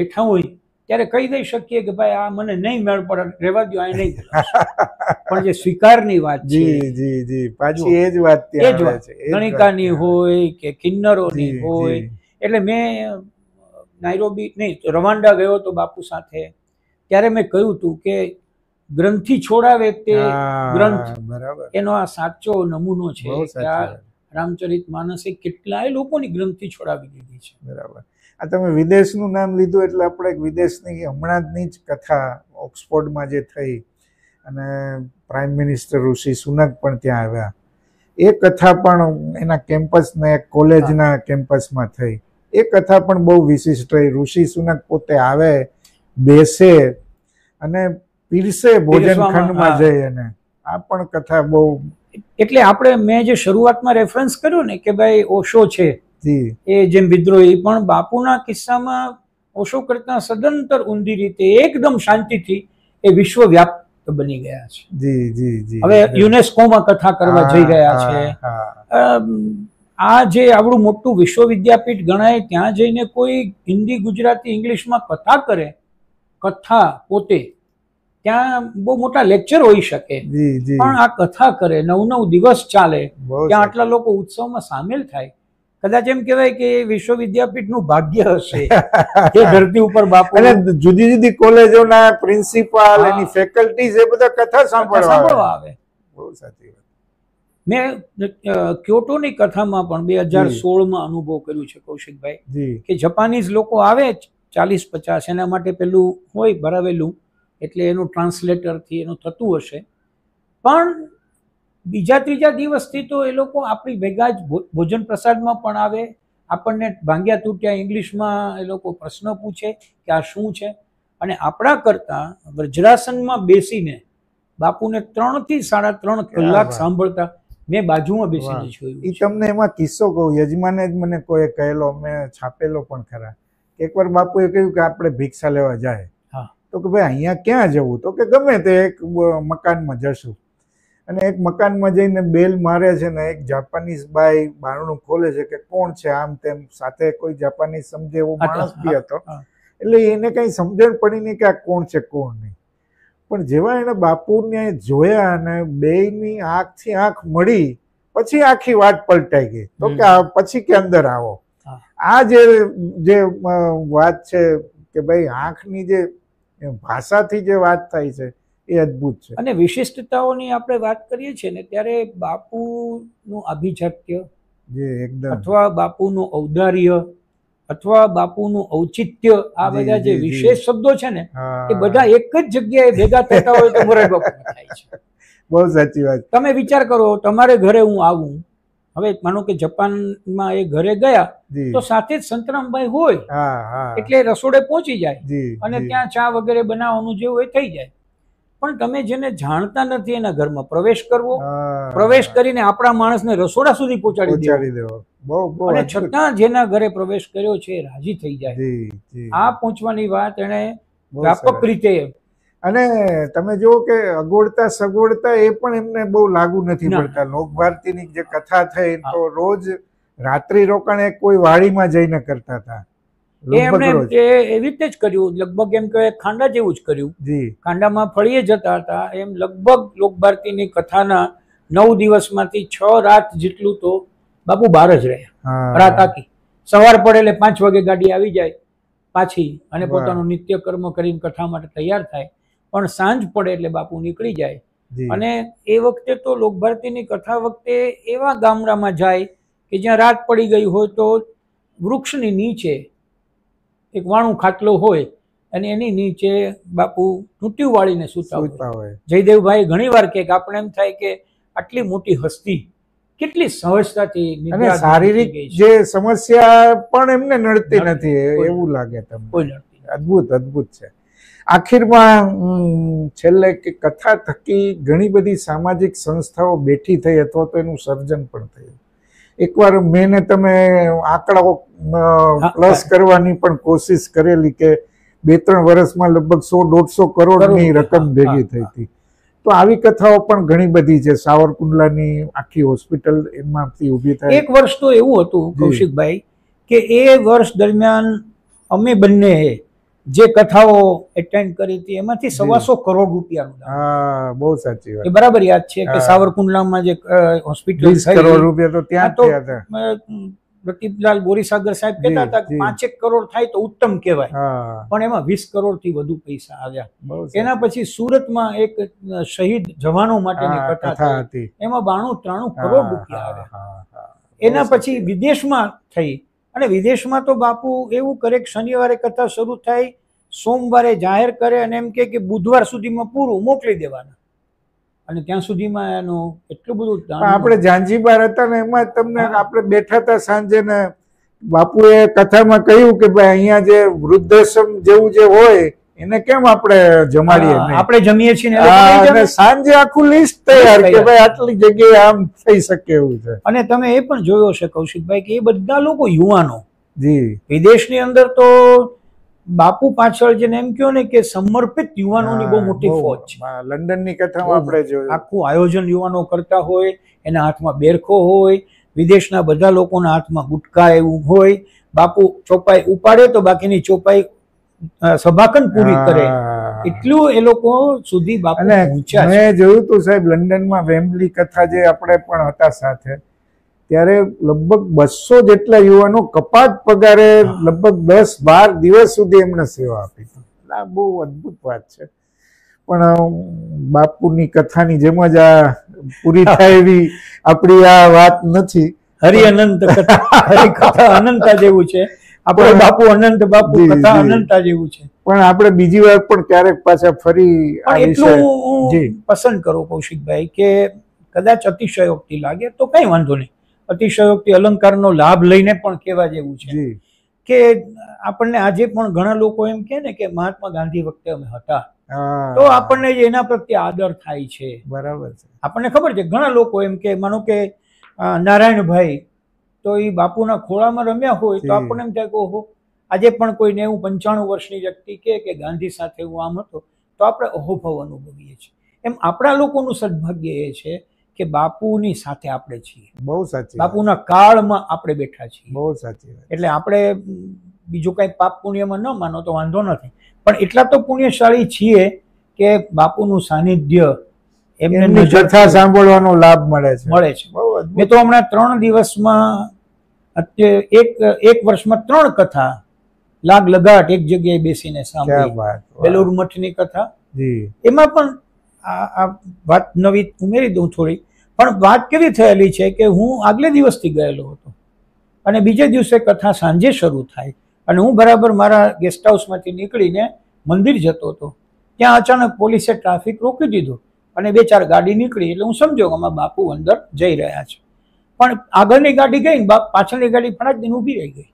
બેઠા હોય ત્યારે કહી દઈ શકીએ કે ભાઈ આ મને નહીં મેળ પડે રહેવા દો આ નહીં પણ જે સ્વીકારની વાત છે જી જી જી પાછી એ જ વાત એ જ વાત ગણિકાની હોય કે કિન્નરોની હોય એટલે મેં નાયરોબી નહીં રવાન્ડા ગયો તો બાપુ સાથે ત્યારે મેં કહ્યું હતું કે ગ્રંથિ છોડાવે તે ગ્રંથ એનો આ સાચો નમૂનો છે કે આ રામચરિત માનસે કેટલાય લોકોની ગ્રંથિ છોડાવી દીધી છે બરાબર આ તમે વિદેશનું નામ લીધું એટલે આપણે વિદેશની હમણાંની જ કથા ઓક્સફોર્ડમાં જે થઈ અને પ્રાઇમ મિનિસ્ટર ઋષિ સુનક પણ ત્યાં આવ્યા એ કથા પણ એના કેમ્પસના એક કોલેજના કેમ્પસમાં થઈ એ કથા પણ બહુ વિશિષ્ટ રહી ઋષિ સુનક પોતે આવે બેસે અને પીરસે ભોજન ખંડમાં જઈ અને આ પણ કથા બહુ એટલે આપણે મેં જે શરૂઆતમાં રેફરન્સ કર્યો ને કે ભાઈ ઓશો છે એ જેમ વિદ્રોહી પણ બાપુના કિસ્સામાં ઓશો કરતા સદંતર ઊંધી રીતે એકદમ શાંતિથી એ વિશ્વ વ્યાપ્ત બની ગયા છે જી જી જી હવે યુનેસ્કોમાં કથા કરવા જઈ ગયા છે આ જે આપણું મોટું વિશ્વ વિદ્યાપીઠ ગણાય ત્યાં જઈને કોઈ હિન્દી ગુજરાતી ઇંગ્લિશમાં કથા કરે કથા પોતે ત્યાં બહુ મોટા લેક્ચર હોઈ શકે પણ આ કથા કરે નવ નવ દિવસ ચાલે ત્યાં આટલા લોકો ઉત્સવમાં સામેલ થાય કદાચ એમ કહેવાય કે વિશ્વ વિદ્યાપીઠનું ભાગ્ય હશે કે (laughs) ધરતી ઉપર બાપુ અને જુદી જુદી કોલેજોના પ્રિન્સિપાલ એની ફેકલ્ટીઝ એ બધા કથા સાંભળવા આવે બહુ સાચી વાત મેં ક્યોટોની કથામાં પણ બે હજાર સોળમાં અનુભવ કર્યું છે કૌશિકભાઈ કે જપાનીઝ લોકો આવે જ ચાલીસ પચાસ એના માટે પેલું હોય ભરાવેલું એટલે એનું ટ્રાન્સલેટરથી એનું થતું હશે પણ બીજા ત્રીજા દિવસથી તો એ લોકો આપણી ભેગા જ ભોજન પ્રસાદમાં પણ આવે આપણને ભાંગ્યા તૂટ્યા ઇંગ્લિશમાં એ લોકો પ્રશ્ન પૂછે કે આ શું છે અને આપણા કરતાં વજ્રાસનમાં બેસીને બાપુને ત્રણથી સાડા ત્રણ કલાક સાંભળતા મેં બાજુમાં બેસીને જોયું એ તમને એમાં કિસ્સો કહું યજમાને જ મને કોઈ કહેલો મેં છાપેલો પણ ખરા એકવાર બાપુએ કહ્યું કે આપણે ભિક્ષા લેવા જાય તો કે ભાઈ અહીંયા ક્યાં જવું તો કે ગમે તે એક મકાનમાં જશું અને એક મકાનમાં જઈને બેલ મારે છે ને એક જાપાનીઝ બાઈ બારણું ખોલે છે કે કોણ છે આમ તેમ સાથે કોઈ જાપાનીઝ સમજે એવો માણસ બી હતો એટલે એને કઈ સમજણ પડી નહીં કે આ કોણ છે કોણ નહીં પણ જેવા એને બાપુને જોયા અને બેયની આંખથી આંખ મળી પછી આખી વાત પલટાઈ ગઈ તો કે પછી કે અંદર આવો આ જે જે વાત છે કે ભાઈ આંખની જે ભાષાથી જે વાત થાય છે એ અદ્ભુત છે અને વિશિષ્ટતાઓની આપણે વાત કરીએ છીએ ને ત્યારે બાપુનું આભિજાત્ય જે એકદમ અથવા બાપુનું ઔદાર્ય અથવા બાપુનું ઔચિત્ય આ બધા જે વિશેષ શબ્દો છે ને એ બધા એક જ જગ્યાએ ભેગા થતા હોય તો મોરારી બાપુ થાય છે (laughs) બહુ સાચી વાત તમે વિચાર કરો તમારે ઘરે હું આવું હવે માનો કે જપાનમાં એ ઘરે ગયા તો સાથે જ સંતરામભાઈ હોય એટલે રસોડે પહોંચી જાય અને ત્યાં ચા વગેરે બનાવવાનું જે હોય થઈ જાય પણ તમે જેને જાણતા નથી એના ઘરમાં પ્રવેશ કરવો પ્રવેશ કરીને આપણા માણસને રસોડા સુધી પહોંચાડી દેવો છતાં જેના ઘરે પ્રવેશ કર્યો છે રાજી થઈ જાય આ પહોંચવાની વાત એને વ્યાપક રીતે અને તમે જુઓ કે અગવડતા સગવડતા એ પણ એમને બહુ લાગુ નથી પડતા લોક ભારતીની જે કથા થઈ તો રોજ રાત્રિ રોકાણ એ કોઈ વાડીમાં જઈને કરતા હતા એમણે એ એવી રીતે જ કર્યું લગભગ એમ કે ખાંડા જેવું જ કર્યું ખાંડામાં ફળીએ જતા હતા એમ લગભગ લોકભારતીની કથાના નવ દિવસમાંથી છ રાત જેટલું તો બાપુ બહાર જ રહ્યા રાત આખી સવાર પડે એટલે પાંચ વાગે ગાડી આવી જાય પાછી અને પોતાનું નિત્ય કર્મ કરીને કથા માટે તૈયાર થાય પણ સાંજ પડે એટલે બાપુ નીકળી જાય અને એ વખતે તો લોકભારતીની કથા વખતે એવા ગામડામાં જાય કે જ્યાં રાત પડી ગઈ હોય તો વૃક્ષની નીચે એક વાણું ખાટલું હોય અને એની નીચે બાપુ ચૂંટ્યું વાળીને સૂતા હોય જયદેવભાઈ ઘણી વાર કે આપણે એમ થાય કે આટલી મોટી હસ્તી કેટલી સહજતાથી શારીરિક જે સમસ્યા પણ એમને નડતી નથી એવું લાગે તમને અદ્ભુત અદ્ભુત છે આખીરમાં છેલ્લે કે કથા થકી ઘણી બધી સામાજિક સંસ્થાઓ બેઠી થઈ અથવા તો એનું સર્જન પણ થયું એકવાર મેને તમે આંકડાઓ પ્લસ કરવાની પણ કોશિશ કરેલી કે બે ત્રણ વર્ષમાં લગભગ સો દોઢસો કરોડની રકમ ભેગી થઈ હતી તો આવી કથાઓ પણ ઘણી બધી છે સાવરકુંડલાની આખી હોસ્પિટલ એમાંથી ઊભી થાય એક વર્ષ તો એવું હતું કૌશિકભાઈ કે એ વર્ષ દરમિયાન અમે બંને જે કથાઓ એટેન્ડ કરી હતી એમાંથી સવાસો કરોડ રૂપિયા હા બહુ સાચી વાત બરાબર યાદ છે કે સાવરકુંડલામાં જે હોસ્પિટલ કરોડ રૂપિયા તો ત્યાં તો પ્રતિપલાલ બોરીસાગર સાહેબ કહેતા હતા પાંચેક કરોડ થાય તો ઉત્તમ કહેવાય પણ એમાં વીસ કરોડ થી વધુ પૈસા આવ્યા એના પછી સુરતમાં એક શહીદ જવાનો માટેની કથા હતી એમાં બાણું ત્રાણું કરોડ રૂપિયા આવ્યા એના પછી વિદેશમાં થઈ અને વિદેશમાં તો બાપુ એવું કરે શનિવારે કથા શરૂ થાય સોમવારે જાહેર કરે અને એમ કે બુધવાર સુધીમાં પૂરું મોકલી દેવાના અને ત્યાં સુધીમાં એનો એટલું બધું આપણે ઝાંઝીબાર હતા ને એમાં તમને આપણે બેઠા હતા સાંજે ને બાપુએ કથામાં કહ્યું કે ભાઈ અહીંયા જે વૃદ્ધાશ્રમ જેવું જે હોય એને કેમ આપણે જમાડીએ આપણે જમીએ છીએ ને સાંજે આખું લિસ્ટ તૈયાર કે ભાઈ આટલી જગ્યાએ આમ થઈ શકે એવું છે અને તમે એ પણ જોયો છે કૌશિકભાઈ કે એ બધા લોકો યુવાનો જી વિદેશની અંદર તો બાપુ પાછળ જેને એમ કહો ને કે સમર્પિત યુવાનોની બહુ મોટી ફોજ છે લંડનની કથામાં આપણે જોયું આખું આયોજન યુવાનો કરતા હોય એના હાથમાં બેરખો હોય વિદેશના બધા લોકોના હાથમાં ગુટકા એવું હોય બાપુ ચોપાઈ ઉપાડે તો બાકીની ચોપાઈ સભાકન પૂરી કરે એટલું એ લોકો સુધી બાપુ મેં જોયું હતું સાહેબ લંડનમાં વેમ્બલી કથા જે આપણે પણ હતા સાથે ત્યારે લગભગ બસો જેટલા યુવાનો કપાત પગારે લગભગ દસ બાર દિવસ સુધી એમને સેવા આપી હતી આ બહુ અદભુત વાત છે પણ બાપુની કથાની જેમ જ આ પૂરી (laughs) થાય એવી આપણી આ વાત નથી હરિ અનંત કથા હરિ કથા અનંતા જેવું છે આપણે બાપુ અનંત બાપુ કથા અનંતા જેવું છે પણ આપણે બીજી વાર પણ ક્યારેક પાછા ફરી એટલું પસંદ કરો કૌશિકભાઈ કે કદાચ અતિશયોક્તિ લાગે તો કઈ વાંધો નહીં અતિશયોક્તિ અલંકારનો લાભ લઈને પણ કહેવા જેવું છે કે આપણને આજે પણ ઘણા લોકો એમ કે ને કે મહાત્મા ગાંધી વખતે અમે હતા તો આપણને એના પ્રત્યે આદર થાય છે બરાબર છે આપણને ખબર છે ઘણા લોકો એમ કે માનો કે નારાયણભાઈ તો એ બાપુના ખોળામાં રમ્યા હોય તો આપણને એમ થાય કે ઓહો આજે પણ કોઈ નેવું પંચાણું વર્ષની વ્યક્તિ કે કે ગાંધી સાથે હું આમ હતો તો આપણે અહોભવ અનુભવીએ છીએ એમ આપણા લોકોનું સદભાગ્ય એ છે કે બાપુની સાથે આપણે છીએ બહુ સાચી બાપુના કાળમાં આપણે બેઠા છીએ બહુ સાચી એટલે આપણે બીજું કંઈ પાપ પુણ્યમાં ન માનો તો વાંધો નથી પણ એટલા તો પુણ્યશાળી છીએ કે બાપુનું સાનિધ્ય એમને જથ્થા સાંભળવાનો લાભ મળે છે મળે છે મેં તો હમણાં ત્રણ દિવસમાં અત્યારે એક એક વર્ષમાં ત્રણ કથા લાગ લગાટ એક જગ્યાએ બેસીને સાંભળી બેલુર મઠની કથા એમાં પણ આ વાત નવી ઉમેરી દઉં થોડી પણ વાત કેવી થયેલી છે કે હું આગલે દિવસથી ગયેલો હતો અને બીજે દિવસે કથા સાંજે શરૂ થાય અને હું બરાબર મારા ગેસ્ટ હાઉસમાંથી નીકળીને મંદિર જતો હતો ત્યાં અચાનક પોલીસે ટ્રાફિક રોકી દીધો અને બે ચાર ગાડી નીકળી એટલે હું સમજો કે આમાં બાપુ અંદર જઈ રહ્યા છે પણ આગળની ગાડી ગઈ ને બાપ પાછળની ગાડી ફરાજ દિન ઊભી રહી ગઈ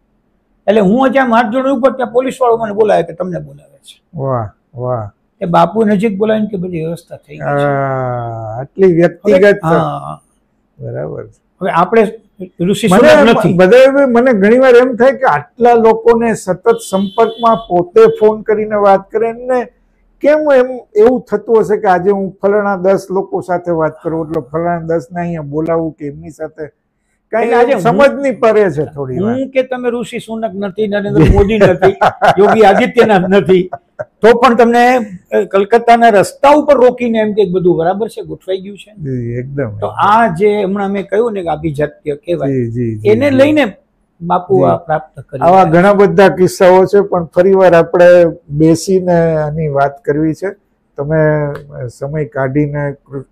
એટલે હું જ્યાં માથ જોડે ઉપર ત્યાં પોલીસવાળો મને બોલાવે કે તમને બોલાવે છે વાહ વાહ એ બાપુ નજીક બોલાવીને કે બધી વ્યવસ્થા થઈ ગઈ આટલી વ્યક્તિગત બરાબર હવે આપણે ઋષિ નથી બધા એમ થાય કે આટલા લોકોને સતત સંપર્કમાં પોતે ફોન કરીને વાત કરે ને કેમ એમ એવું થતું હશે કે આજે હું ફલાણા દસ લોકો સાથે વાત કરું એટલે ફલાણા દસ ને અહીંયા બોલાવું કે એમની સાથે કઈ આજે સમજ નહીં પડે છે થોડી કે તમે ઋષિ સુનક નથી નરેન્દ્ર મોદી નથી (laughs) યોગી આદિત્યનાથ નથી તો પણ તમને કલકત્તાના રસ્તા ઉપર રોકીને એમ કે બધું બરાબર છે ગોઠવાઈ ગયું છે એકદમ તો આ જે હમણાં મેં કહ્યું ને કે આભિજાત્ય કહેવાય એને લઈને બાપુ આ પ્રાપ્ત કરી આવા ઘણા બધા કિસ્સાઓ છે પણ ફરીવાર આપણે બેસીને આની વાત કરવી છે તમે સમય કાઢીને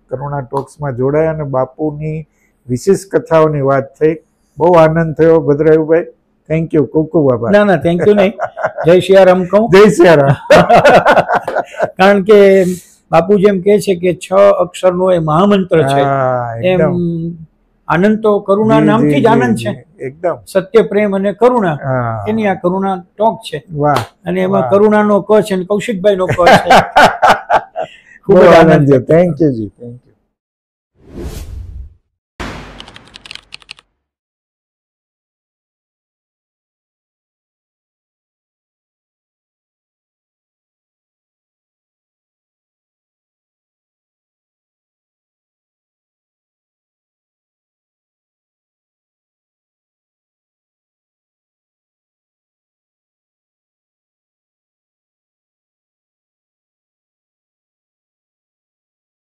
કરુણા ટોક્સમાં જોડાયા અને બાપુની વિશેષ કથાઓની વાત થઈ બહુ આનંદ થયો ભદ્રાયુભાઈ થેન્ક યુ ખૂબ ખૂબ આભાર ના ના થેન્ક યુ નહીં જય સિયારામ કહું જય સિયારામ (laughs) કારણ કે બાપુ જેમ કે છે કે છ અક્ષરનો એ મહામંત્ર છે એમ આનંદ તો કરુણા નામથી જ આનંદ છે એકદમ સત્ય પ્રેમ અને કરુણા એની આ કરુણા ટોક છે વાહ અને એમાં કરુણાનો ક છે અને કૌશિકભાઈ નો ક છે (laughs) ખૂબ આનંદ છે થેન્ક યુ જી થેન્ક યુ